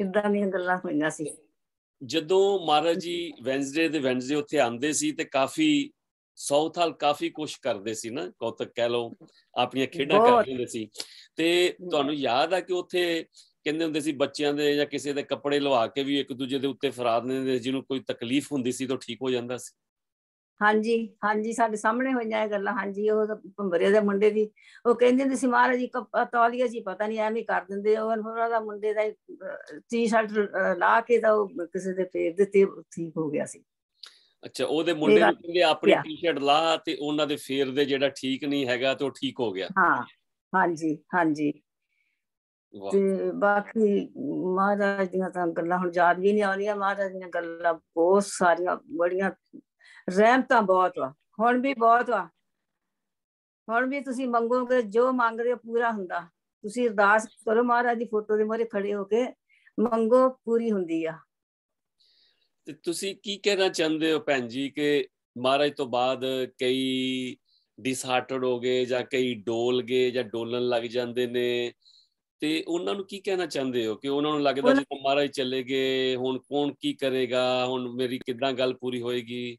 ਇਦਾਂ ਦੀਆਂ ਗੱਲਾਂ ਹੋਈਆਂ ਸੀ ਜਦੋਂ ਮਹਾਰਾਜ ਜੀ ਵੈਂਸਡੇ ਦੇ ਵੈਂਸਡੇ ਉੱਥੇ ਆਉਂਦੇ ਸੀ ਤੇ ਕਾਫੀ ਸਾਊਥ ਹਾਲ ਕਾਫੀ ਕੋਸ਼ਿਸ਼ ਕਰਦੇ ਸੀ ਨਾ ਕੌਤਕ ਕਹਿ ਲਓ ਆਪਣੀਆਂ ਖੇਡਾਂ ਕਰਦੇ ਹੁੰਦੇ ਸੀ ਤੇ ਤੁਹਾਨੂੰ ਯਾਦ ਆ ਕਿ ਉੱਥੇ ਕਹਿੰਦੇ ਹੁੰਦੇ ਸੀ ਬੱਚਿਆਂ ਦੇ ਜਾਂ ਕਿਸੇ ਦੇ ਕੱਪੜੇ ਲਵਾ ਕੇ ਵੀ ਇੱਕ ਦੂਜੇ ਦੇ ਉੱਤੇ ਫਰਾਦ ਦਿੰਦੇ ਜਿਹਨੂੰ ਕੋਈ ਤਕਲੀਫ ਹੁੰਦੀ ਸੀ ਤਾਂ ਠੀਕ ਹੋ ਜਾਂਦਾ ਸੀ ਹਾਂਜੀ ਹਾਂਜੀ ਸਾਡੇ ਸਾਹਮਣੇ ਹੋਈਆਂ ਇਹ ਗੱਲਾਂ ਹਾਂਜੀ ਉਹ ਭੰਬਰੇ ਦੇ ਮੁੰਡੇ ਦੀ ਉਹ ਕਹਿੰਦੇ ਹੁੰਦੇ ਸੀ ਮਹਾਰਾਜ ਜੀ ਤੌਲੀਆ ਜੀ ਪਤਾ ਨਹੀਂ ਐਵੇਂ ਕਰ ਦਿੰਦੇ ਉਹ ਉਹਨਾਂ ਦਾ ਮੁੰਡੇ ਦਾ ਟੀ-ਸ਼ਰਟ ਲਾ ਕੇ ਤਾਂ ਉਹ ਕਿਸੇ ਦੇ ਦੇ ਤੇ ਠੀਕ ਹੋ ਗਿਆ ਸੀ ਅੱਛਾ ਉਹਦੇ ਮੁੰਡੇ ਨੂੰ ਕਹਿੰਦੇ ਆਪਣੀ ਟੀ-ਸ਼ਰਟ ਲਾ ਤੇ ਉਹਨਾਂ ਦੇ ਫੇਰ ਦੇ ਜਿਹੜਾ ਠੀਕ ਨਹੀਂ ਹੈਗਾ ਤੇ ਉਹ ਠੀਕ ਹੋ ਗਿਆ ਹਾਂ ਹਾਂਜੀ ਹਾਂਜੀ ਤੇ ਬਾਕੀ ਮਹਾਰਾਜ ਦੀਆਂ ਤਾਂ ਗੱਲਾਂ ਹੁਣ ਯਾਦ ਵੀ ਨਹੀਂ ਆਉਂਦੀਆਂ ਮਹਾਰਾਜ ਦੀਆਂ ਗੱਲਾਂ ਬਹੁਤ ਸਾਰੀਆਂ ਬੜੀਆਂ ਰਹਿਮਤਾਂ ਬਹੁਤ ਵਾ ਹੁਣ ਵੀ ਬਹੁਤ ਵਾ ਹੁਣ ਵੀ ਤੁਸੀਂ ਮੰਗੋਗੇ ਜੋ ਮੰਗਦੇ ਹੋ ਪੂਰਾ ਹੁੰਦਾ ਤੁਸੀਂ ਅਰਦਾਸ ਕਰੋ ਮਹਾਰਾਜ ਦੀ ਫੋਟੋ ਦੇ ਮੋਰੇ ਖੜੇ ਹੋ ਕੇ ਮੰਗੋ ਪੂਰੀ ਹੁੰਦੀ ਆ ਤੇ ਤੁਸੀਂ ਕੀ ਕਹਿਣਾ ਚਾਹੁੰਦੇ ਹੋ ਭੈਣ ਜੀ ਕਿ ਮਹਾਰਾਜ ਤੋਂ ਬਾਅਦ ਕਈ ਡਿਸਹਾਰਟਡ ਹੋ ਗਏ ਜਾਂ ਕਈ ਡੋਲ ਗਏ ਜਾਂ ਡੋਲਣ ਲੱਗ ਜਾਂਦੇ ਨੇ ਤੇ ਉਹਨਾਂ ਨੂੰ ਕੀ ਕਹਿਣਾ ਚਾਹੁੰਦੇ ਹੋ ਕਿ ਉਹਨਾਂ ਨੂੰ ਲੱਗਦਾ ਜੇ ਮਹਾਰਾਜ ਚਲੇ ਗਏ ਹੁਣ ਕੌਣ ਕੀ ਕਰੇਗਾ ਹੁਣ ਮੇਰੀ ਕਿਦਾਂ ਗੱਲ ਪੂਰੀ ਹੋਏਗੀ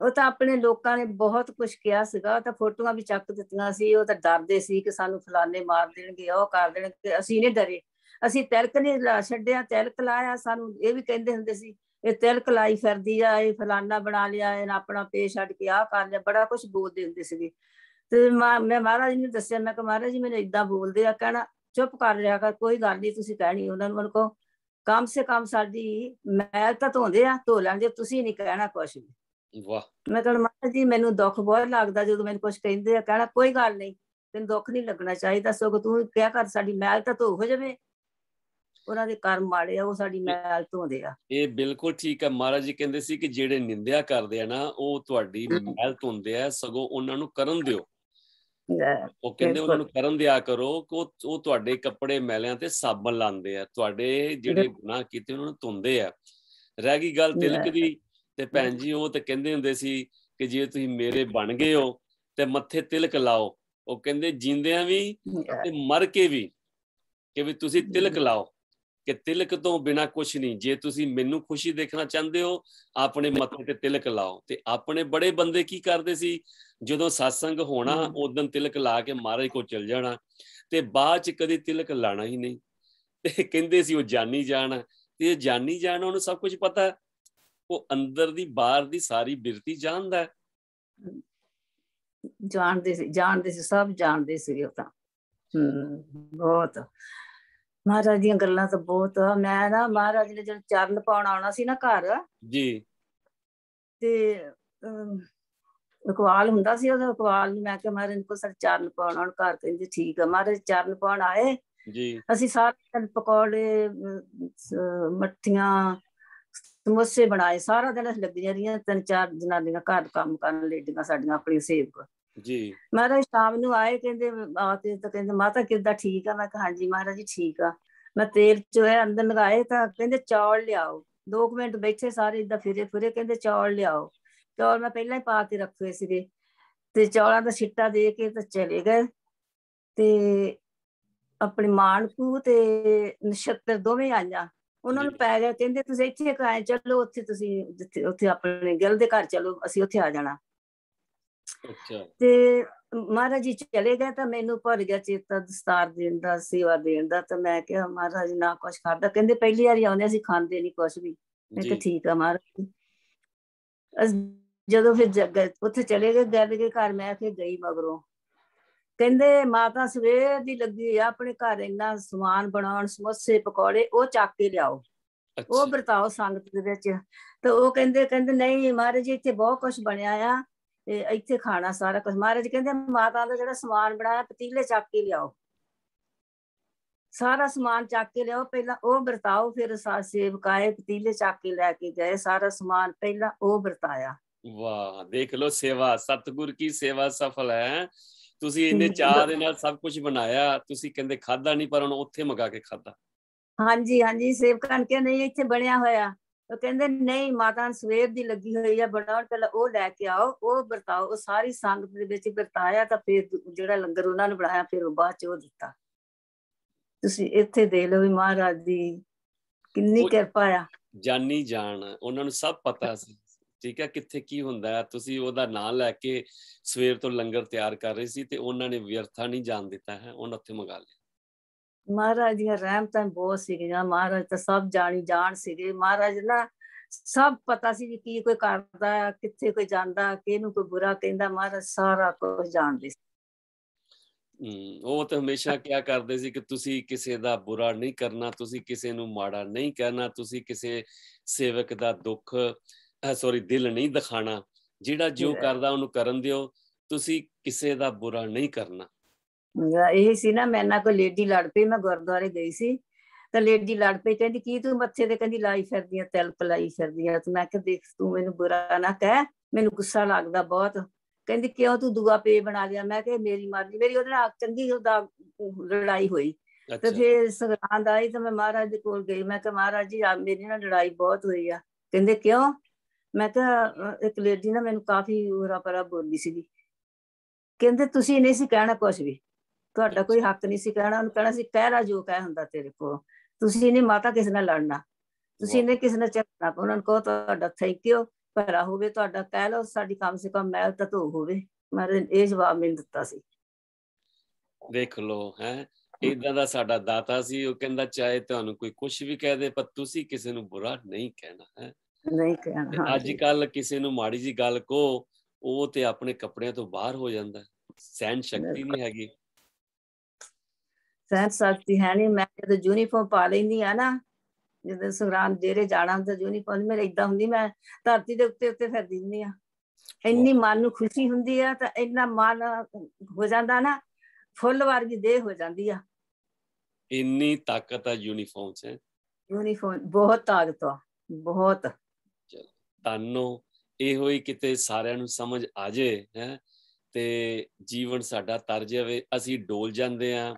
ਉਹ ਤਾਂ ਆਪਣੇ ਲੋਕਾਂ ਨੇ ਬਹੁਤ ਕੁਝ ਕਿਹਾ ਸੀਗਾ ਉਹ ਤਾਂ ਫੋਟੋਆਂ ਵੀ ਚੱਕ ਦਿੱਤੀਆਂ ਸੀ ਉਹ ਤਾਂ ਡਰਦੇ ਸੀ ਕਿ ਸਾਨੂੰ ਫਲਾਣੇ ਮਾਰ ਦੇਣਗੇ ਉਹ ਕਰ ਦੇਣਗੇ ਅਸੀਂ ਨਹੀਂ ਡਰੇ ਅਸੀਂ ਤਿਲਕ ਨਹੀਂ ਲਾ ਛੱਡਿਆ ਤਿਲਕ ਲਾਇਆ ਸਾਨੂੰ ਇਹ ਵੀ ਕਹਿੰਦੇ ਹੁੰਦੇ ਸੀ ਇਹ ਤਿਲਕ ਲਾਈ ਫਿਰਦੀ ਆ ਇਹ ਫਲਾਨਾ ਬਣਾ ਲਿਆ ਇਹ ਆਪਣਾ ਪੇਸ਼ ਛੱਡ ਕੇ ਆ ਕਰ ਲਿਆ ਬੜਾ ਕੁਝ ਬੋਲਦੇ ਹੁੰਦੇ ਸੀਗੇ ਤੇ ਮੈਂ ਮਹਾਰਾਜ ਨੂੰ ਦੱਸਿਆ ਮੈਂ ਕਿ ਮਹਾਰਾਜ ਜੀ ਮੈਨੂੰ ਇਦਾਂ ਬੋਲਦੇ ਆ ਕਹਿਣਾ ਚੁੱਪ ਕਰ ਰਿਹਾ ਕਰ ਕੋਈ ਗੱਲ ਨਹੀਂ ਤੁਸੀਂ ਕਹਿਣੀ ਉਹਨਾਂ ਨੂੰ ਕੋ ਕੰਮ ਸੇ ਕੰਮ ਸਾਡੀ ਮੈਲ ਤਾਂ ਧੋਂਦੇ ਆ ਧੋ ਲੈਂਦੇ ਤੁਸੀਂ ਨਹੀਂ ਕਹਿਣਾ ਕੁਝ ਵੀ ਵਾਹ ਮੈਂ ਕਹਿੰਦਾ ਮਹਾਰਾਜ ਜੀ ਮੈਨੂੰ ਦੁੱਖ ਬਹੁਤ ਲੱਗਦਾ ਜਦੋਂ ਮੈਨੂੰ ਕੁਝ ਕਹਿੰਦੇ ਆ ਕਹਿਣਾ ਕੋਈ ਗੱਲ ਨਹੀਂ ਤੈਨੂੰ ਦੁੱਖ ਨਹੀਂ ਲੱਗਣਾ ਚਾਹੀਦਾ ਸੋ ਤੂੰ ਕਿਹਾ ਕਰ ਸਾਡੀ ਮੈਲ ਤਾਂ ਧੋ ਹੋ ਜਾਵੇ ਉਹਨਾਂ ਦੇ ਕਰਮ ਮਾੜੇ ਆ ਉਹ ਸਾਡੀ ਮੈਲ ਧੋਂਦੇ ਆ ਇਹ ਬਿਲਕੁਲ ਠੀਕ ਹੈ ਮਹਾਰਾਜ ਜੀ ਕਹਿੰਦੇ ਸੀ ਕਿ ਜਿਹੜੇ ਨਿੰਦਿਆ ਕਰਦੇ ਆ ਨਾ ਉਹ ਤੁਹਾਡੀ ਮੈਲ ਧੋਂਦੇ ਆ ਸਗੋਂ ਉਹਨਾਂ ਨੂੰ ਕਰਨ ਦਿਓ ਉਹ ਕਹਿੰਦੇ ਉਹਨਾਂ ਨੂੰ ਕਰਨ ਦਿਆ ਕਰੋ ਕਿ ਉਹ ਤੁਹਾਡੇ ਕੱਪੜੇ ਮੈਲਿਆਂ ਤੇ ਸਾਬਣ ਲਾਉਂਦੇ ਆ ਤੁਹਾਡੇ ਜਿਹੜੇ ਗੁਨਾਹ ਕੀਤੇ ਉਹਨਾਂ ਨੂੰ ਧੁੰਦੇ ਆ ਰਹਿ ਗਈ ਗੱਲ ਤਿਲਕ ਦੀ ਤੇ ਭੈਣ ਜੀ ਉਹ ਤਾਂ ਕਹਿੰਦੇ ਹੁੰਦੇ ਸੀ ਕਿ ਜੇ ਤੁਸੀਂ ਮੇਰੇ ਬਣ ਗਏ ਹੋ ਤੇ ਮੱਥੇ ਤਿਲਕ ਲਾਓ ਉਹ ਕਹਿੰਦੇ ਜਿੰਦਿਆਂ ਵੀ ਤੇ ਮਰ ਕੇ ਵੀ ਕਿ ਵੀ ਤੁਸੀਂ ਤਿਲਕ ਲਾਓ ਕਿ ਤਿਲਕ ਤੋਂ ਬਿਨਾ ਕੁਝ ਨਹੀਂ ਜੇ ਤੁਸੀਂ ਮੈਨੂੰ ਖੁਸ਼ੀ ਦੇਖਣਾ ਚਾਹੁੰਦੇ ਹੋ ਆਪਣੇ ਮੱਥੇ ਤੇ ਤਿਲਕ ਲਾਓ ਤੇ ਆਪਣੇ ਬੜੇ ਬੰਦੇ ਕੀ ਕਰਦੇ ਸੀ ਜਦੋਂ satsang ਹੋਣਾ ਉਦੋਂ ਤਿਲਕ ਲਾ ਕੇ ਮਹਾਰਾਜ ਕੋਲ ਚਲ ਜਾਣਾ ਤੇ ਬਾਅਦ ਚ ਕਦੀ ਤਿਲਕ ਲਾਣਾ ਹੀ ਨਹੀਂ ਤੇ ਕਹਿੰਦੇ ਸੀ ਉਹ ਜਾਣੀ ਜਾਣ ਤੇ ਜਾਣੀ ਜਾਣ ਉਹਨੂੰ ਸਭ ਕੁਝ ਪਤਾ ਉਹ ਅੰਦਰ ਦੀ ਬਾਹਰ ਦੀ ਸਾਰੀ ਬਿਰਤੀ ਜਾਣਦਾ ਜਾਣਦੇ ਸੀ ਜਾਣਦੇ ਸੀ ਸਭ ਜਾਣਦੇ ਸੀ ਉਹ ਤਾਂ ਹੂੰ ਬਹੁਤ ਮਹਾਰਾਜ ਦੀਆਂ ਗੱਲਾਂ ਤਾਂ ਬਹੁਤ ਆ ਮੈਂ ਨਾ ਮਹਾਰਾਜ ਨੇ ਜਦੋਂ ਚਰਨ ਪਾਉਣ ਆਉਣਾ ਸੀ ਨਾ ਘਰ ਜੀ ਤੇ ਅਕਵਾਲ ਹੁੰਦਾ ਸੀ ਉਹ ਕੋਲ ਨੂੰ ਮੈਂ ਕਿਹਾ ਮਹਾਰਾਜ ਨੂੰ ਸਰ ਚਰਨ ਪਾਉਣ ਆਉਣ ਘਰ ਕਹਿੰਦੇ ਠੀਕ ਆ ਮਹਾਰਾਜ ਚਰਨ ਪਾਉਣ ਆਏ ਜੀ ਅਸੀਂ ਸਾਰੇ ਦਿਨ ਪਕੌੜੇ ਮੱਠੀਆਂ ਸਮੋਸੇ ਬਣਾਏ ਸਾਰਾ ਦਿਨ ਅਸੀਂ ਲੱਗੀਆਂ ਰਹੀਆਂ ਤਿੰਨ ਚਾਰ ਜਨਾਨੀਆਂ ਘਰ ਕੰਮ ਕਰਨ ਲੇਡੀਆਂ ਸਾਡੀਆਂ ਆਪਣੀ ਸੇਵਕ ਜੀ ਮਹਾਰਾਜ ਸ਼ਾਮ ਨੂੰ ਆਏ ਕਹਿੰਦੇ ਆਤੇ ਤਾਂ ਕਹਿੰਦੇ ਮਾਤਾ ਕਿੱਦਾਂ ਠੀਕ ਆ ਮੈਂ ਕਿਹਾ ਹਾਂਜੀ ਮਹਾਰਾਜ ਜੀ ਠੀਕ ਆ ਮੈਂ ਤੇਲ ਜੋ ਹੈ ਅੰਦਰ ਲਗਾਏ ਤਾਂ ਕਹਿੰਦੇ ਚੌਲ ਲਿਆਓ 2 ਮਿੰਟ ਬੈਠੇ ਸਾਰੇ ਇਦਾਂ ਫਿਰੇ ਫਿਰੇ ਕਹਿੰਦੇ ਚੌਲ ਲਿਆਓ ਚੌਲ ਮੈਂ ਪਹਿਲਾਂ ਹੀ ਪਾ ਕੇ ਰੱਖੇ ਸੀਗੇ ਤੇ ਚੌਲਾਂ ਦਾ ਛਿੱਟਾ ਦੇ ਕੇ ਤਾਂ ਚਲੇ ਗਏ ਤੇ ਆਪਣੇ ਮਾਨਕੂ ਤੇ ਨਛੱਤਰ ਦੋਵੇਂ ਆਈਆਂ ਉਹਨਾਂ ਨੂੰ ਪੈ ਗਿਆ ਕਹਿੰਦੇ ਤੁਸੀਂ ਇੱਥੇ ਕਾਇ ਚਲੋ ਉੱਥੇ ਤੁਸੀਂ ਜਿੱਥੇ ਉੱਥੇ ਆਪਣੇ ਗਿਲ ਦੇ ਘਰ ਚਲੋ ਅਸੀਂ ਉੱਥੇ ਆ ਜਾਣਾ ਤੇ ਮਹਾਰਾਜ ਜੀ ਚਲੇ ਗਏ ਤਾਂ ਮੈਨੂੰ ਭਰ ਗਿਆ ਚੇਤਾ ਦਸਤਾਰ ਦੇਣ ਦਾ ਸੇਵਾ ਦੇਣ ਦਾ ਤਾਂ ਮੈਂ ਕਿਹਾ ਮਹਾਰਾਜ ਨਾ ਕੁਝ ਖਾਦਾ ਕਹਿੰਦੇ ਪਹਿਲੀ ਵਾਰੀ ਆਉਂਦੇ ਅਸੀਂ ਖਾਂਦੇ ਨਹੀਂ ਕੁਝ ਵੀ ਮੈਂ ਕਿਹਾ ਠੀਕ ਆ ਮਹਾਰਾਜ ਜਦੋਂ ਫਿਰ ਉੱਥੇ ਚਲੇ ਗਏ ਗੱਲ ਕੇ ਘਰ ਮੈਂ ਫਿਰ ਗਈ ਮਗਰੋਂ ਕਹਿੰਦੇ ਮਾਤਾ ਸਵੇਰ ਦੀ ਲੱਗੀ ਆ ਆਪਣੇ ਘਰ ਇੰਨਾ ਸਮਾਨ ਬਣਾਉਣ ਸਮੋਸੇ ਪਕੌੜੇ ਉਹ ਚੱਕ ਕੇ ਲਿਆਓ ਉਹ ਵਰਤਾਓ ਸੰਗਤ ਦੇ ਵਿੱਚ ਤੇ ਉਹ ਕਹਿੰਦੇ ਕਹਿੰਦੇ ਨਹੀਂ ਮਹਾਰਾਜ ਜੀ ਇੱਥੇ ਬਹੁਤ ਕੁਝ ਬਣਿਆ ਆ ਤੇ ਇੱਥੇ ਖਾਣਾ ਸਾਰਾ ਕੁਝ ਮਹਾਰਾਜ ਕਹਿੰਦੇ ਮਾਤਾ ਦਾ ਜਿਹੜਾ ਸਮਾਨ ਬਣਾਇਆ ਪਤੀਲੇ ਚੱਕ ਕੇ ਲਿਆਓ ਸਾਰਾ ਸਮਾਨ ਚੱਕ ਕੇ ਲਿਆਓ ਪਹਿਲਾਂ ਉਹ ਵਰਤਾਓ ਫਿਰ ਸੇਵਕਾਏ ਪਤੀਲੇ ਚੱਕ ਕੇ ਲੈ ਕੇ ਗਏ ਸਾਰਾ ਸਮਾਨ ਪਹਿਲਾਂ ਉਹ ਵਰਤਾਇਆ ਵਾਹ ਦੇਖ ਲਓ ਸੇਵਾ ਸਤਗੁਰ ਕੀ ਸੇਵਾ ਸਫਲ ਹੈ ਤੁਸੀਂ ਇਹਨੇ ਚਾਹ ਦੇ ਨਾਲ ਸਭ ਕੁਝ ਬਣਾਇਆ ਤੁਸੀਂ ਕਹਿੰਦੇ ਖਾਦਾ ਨਹੀਂ ਪਰ ਉਹਨੂੰ ਉੱਥੇ ਮੰਗਾ ਕੇ ਖਾਦਾ ਹਾਂਜੀ ਹਾਂਜੀ ਸੇਵਕਾਂ ਕਹਿੰਦੇ ਇੱਥੇ ਬਣਿਆ ਹੋਇਆ ਉਹ ਕਹਿੰਦੇ ਨਹੀਂ ਮਾਤਾ ਸਵੇਰ ਦੀ ਲੱਗੀ ਹੋਈ ਆ ਬਣਾਉਣ ਪਹਿਲਾਂ ਉਹ ਲੈ ਕੇ ਆਓ ਉਹ ਵਰਤਾਓ ਉਹ ਸਾਰੀ ਸੰਗਤ ਦੇ ਵਿੱਚ ਵਰਤਾਇਆ ਤਾਂ ਫਿਰ ਜਿਹੜਾ ਲੰਗਰ ਉਹਨਾਂ ਨੇ ਬਣਾਇਆ ਫਿਰ ਉਹ ਬਾਅਦ ਚ ਉਹ ਦਿੱਤਾ ਤੁਸੀਂ ਇੱਥੇ ਦੇ ਲਓ ਵੀ ਮਹਾਰਾਜ ਦੀ ਕਿੰਨੀ ਕਿਰਪਾ ਆ ਜਾਨੀ ਜਾਣ ਉਹਨਾਂ ਨੂੰ ਸਭ ਪਤਾ ਸੀ ਠੀਕ ਹੈ ਕਿੱਥੇ ਕੀ ਹੁੰਦਾ ਹੈ ਤੁਸੀਂ ਉਹਦਾ ਨਾਮ ਲੈ ਕੇ ਸਵੇਰ ਤੋਂ ਲੰਗਰ ਤਿਆਰ ਕਰ ਰਹੇ ਸੀ ਤੇ ਉਹਨਾਂ ਨੇ ਵਿਅਰਥਾ ਨਹੀਂ ਜਾਣ ਦਿੱਤਾ ਹੈ ਉਹਨਾਂ ਉੱਥੇ ਮੰਗਾ ਲਿਆ ਮਹਾਰਾਜ ਦੀਆਂ ਰਹਿਮਤਾਂ ਬਹੁਤ ਸੀਗੀਆਂ ਮਹਾਰਾਜ ਤਾਂ ਸਭ ਜਾਣੀ ਜਾਣ ਸੀਗੇ ਮਹਾਰਾਜ ਨਾ ਸਭ ਪਤਾ ਸੀ ਕੀ ਕੋਈ ਕਰਦਾ ਕਿੱਥੇ ਕੋਈ ਜਾਂਦਾ ਕਿਹਨੂੰ ਕੋਈ ਬੁਰਾ ਕਹਿੰਦਾ ਮਹਾਰਾਜ ਸਾਰਾ ਕੁਝ ਜਾਣਦੇ ਸੀ ਉਹ ਤਾਂ ਹਮੇਸ਼ਾ ਕਿਹਾ ਕਰਦੇ ਸੀ ਕਿ ਤੁਸੀਂ ਕਿਸੇ ਦਾ ਬੁਰਾ ਨਹੀਂ ਕਰਨਾ ਤੁਸੀਂ ਕਿਸੇ ਨੂੰ ਮਾੜਾ ਨਹੀਂ ਕਹਿਣਾ ਤੁਸੀਂ ਕਿਸੇ ਸੇਵਕ ਦਾ ਦੁੱਖ ਸੌਰੀ ਦਿਲ ਨਹੀਂ ਦਿਖਾਣਾ ਜਿਹੜਾ ਜੋ ਕਰਦਾ ਉਹਨੂੰ ਕਰਨ ਦਿਓ ਤੁਸੀਂ ਕਿਸੇ ਦਾ ਬੁਰਾ ਨਹੀਂ ਕਰਨਾ ਇਹ ਸੀ ਨਾ ਮੈਂ ਨਾਲ ਕੋਈ ਲੇਡੀ ਲੜ ਪਈ ਮੈਂ ਗੁਰਦੁਆਰੇ ਗਈ ਸੀ ਤਾਂ ਲੇਡੀ ਲੜ ਪਈ ਕਹਿੰਦੀ ਕੀ ਤੂੰ ਮੱਥੇ ਤੇ ਕਹਿੰਦੀ ਲਾਈ ਫਿਰਦੀ ਆ ਤਿਲ ਪਲਾਈ ਫਿਰਦੀ ਆ ਤੇ ਮੈਂ ਕਿਹਾ ਦੇਖ ਤੂੰ ਮੈਨੂੰ ਬੁਰਾ ਨਾ ਕਹਿ ਮੈਨੂੰ ਗੁੱਸਾ ਲੱਗਦਾ ਬਹੁਤ ਕਹਿੰਦੀ ਕਿਉਂ ਤੂੰ ਦੂਆ ਪੇ ਬਣਾ ਲਿਆ ਮੈਂ ਕਿ ਮੇਰੀ ਮਰਜ਼ੀ ਮੇਰੀ ਉਹਦੇ ਨਾਲ ਚੰਗੀ ਉਹਦਾ ਲੜਾਈ ਹੋਈ ਤੇ ਫਿਰ ਦਾ ਆਈ ਤਾਂ ਮੈਂ ਮਹਾਰਾਜ ਦੇ ਕੋਲ ਗਈ ਮੈਂ ਕਿ ਮਹਾਰਾਜ ਜੀ ਆ ਮੇਰੀ ਨਾਲ ਲੜਾਈ ਬਹੁਤ ਹੋਈ ਆ ਕਹਿੰਦੇ ਕਿਉਂ ਮੈਂ ਕਿਹਾ ਇੱਕ ਲੇਡੀ ਨਾ ਮੈਨੂੰ ਕਾਫੀ ਹੋਰਾ ਪਰਾ ਬੋਲਦੀ ਸੀਗੀ ਕਹਿੰਦੇ ਤੁਸੀਂ ਨਹੀਂ ਸੀ ਕਹਿਣਾ ਕੁਝ ਵੀ ਤੁਹਾਡਾ ਕੋਈ ਹੱਕ ਨਹੀਂ ਸੀ ਕਹਿਣਾ ਉਹਨੂੰ ਕਹਿਣਾ ਸੀ ਕਹਿਰਾ ਜੋ ਕਹਿ ਹੁੰਦਾ ਤੇਰੇ ਕੋ ਤੁਸੀਂ ਇਹਨੇ ਮਾਤਾ ਕਿਸ ਨਾਲ ਲੜਨਾ ਤੁਸੀਂ ਇਹਨੇ ਕਿਸ ਨਾਲ ਚੱਲਣਾ ਉਹਨਾਂ ਨੂੰ ਕਹੋ ਤੁਹਾਡਾ ਥੈਂਕ ਯੂ ਭਰਾ ਹੋਵੇ ਤੁਹਾਡਾ ਕਹਿ ਲਓ ਸਾਡੀ ਕੰਮ ਸੇ ਕੰਮ ਮੈਲ ਤਾਂ ਧੋ ਹੋਵੇ ਮੈਂ ਇਹ ਜਵਾਬ ਮੈਂ ਦਿੱਤਾ ਸੀ ਦੇਖ ਲਓ ਹੈ ਇਦਾਂ ਦਾ ਸਾਡਾ ਦਾਤਾ ਸੀ ਉਹ ਕਹਿੰਦਾ ਚਾਹੇ ਤੁਹਾਨੂੰ ਕੋਈ ਕੁਝ ਵੀ ਕਹਿ ਦੇ ਪਰ ਤੁਸੀਂ ਕਿਸੇ ਨੂੰ ਬੁਰਾ ਨਹੀਂ ਕਹਿਣਾ ਹੈ ਨਹੀਂ ਕਹਿਣਾ ਅੱਜ ਕੱਲ ਕਿਸੇ ਨੂੰ ਮਾੜੀ ਜੀ ਗੱਲ ਕੋ ਉਹ ਤੇ ਆਪਣੇ ਕੱਪੜਿਆਂ ਤੋਂ ਬਾਹਰ ਹੋ ਜਾਂਦਾ ਸੈਨ ਸ਼ਕਤੀ ਨਹੀਂ ਹੈਗੀ ਸਹਿਜ ਸਕਤੀ ਹੈ ਨਹੀਂ ਮੈਂ ਜਦੋਂ ਯੂਨੀਫਾਰਮ ਪਾ ਲੈਂਦੀ ਆ ਨਾ ਜਦੋਂ ਸੰਗਰਾਮ ਡੇਰੇ ਜਾਣਾ ਤੇ ਯੂਨੀਫਾਰਮ ਮੇਰੇ ਇਦਾਂ ਹੁੰਦੀ ਮੈਂ ਧਰਤੀ ਦੇ ਉੱਤੇ ਉੱਤੇ ਫਿਰਦੀ ਹੁੰਦੀ ਆ ਇੰਨੀ ਮਨ ਨੂੰ ਖੁਸ਼ੀ ਹੁੰਦੀ ਆ ਤਾਂ ਇੰਨਾ ਮਨ ਹੋ ਜਾਂਦਾ ਨਾ ਫੁੱਲ ਵਰਗੀ ਦੇਹ ਹੋ ਜਾਂਦੀ ਆ ਇੰਨੀ ਤਾਕਤ ਆ ਯੂਨੀਫਾਰਮ 'ਚ ਯੂਨੀਫਾਰਮ ਬਹੁਤ ਤਾਕਤ ਆ ਬਹੁਤ ਤਾਨੋ ਇਹ ਹੋਈ ਕਿਤੇ ਸਾਰਿਆਂ ਨੂੰ ਸਮਝ ਆ ਜੇ ਹੈ ਤੇ ਜੀਵਨ ਸਾਡਾ ਤਰ ਜਾਵੇ ਅਸੀਂ ਡੋਲ ਜਾਂਦੇ ਆ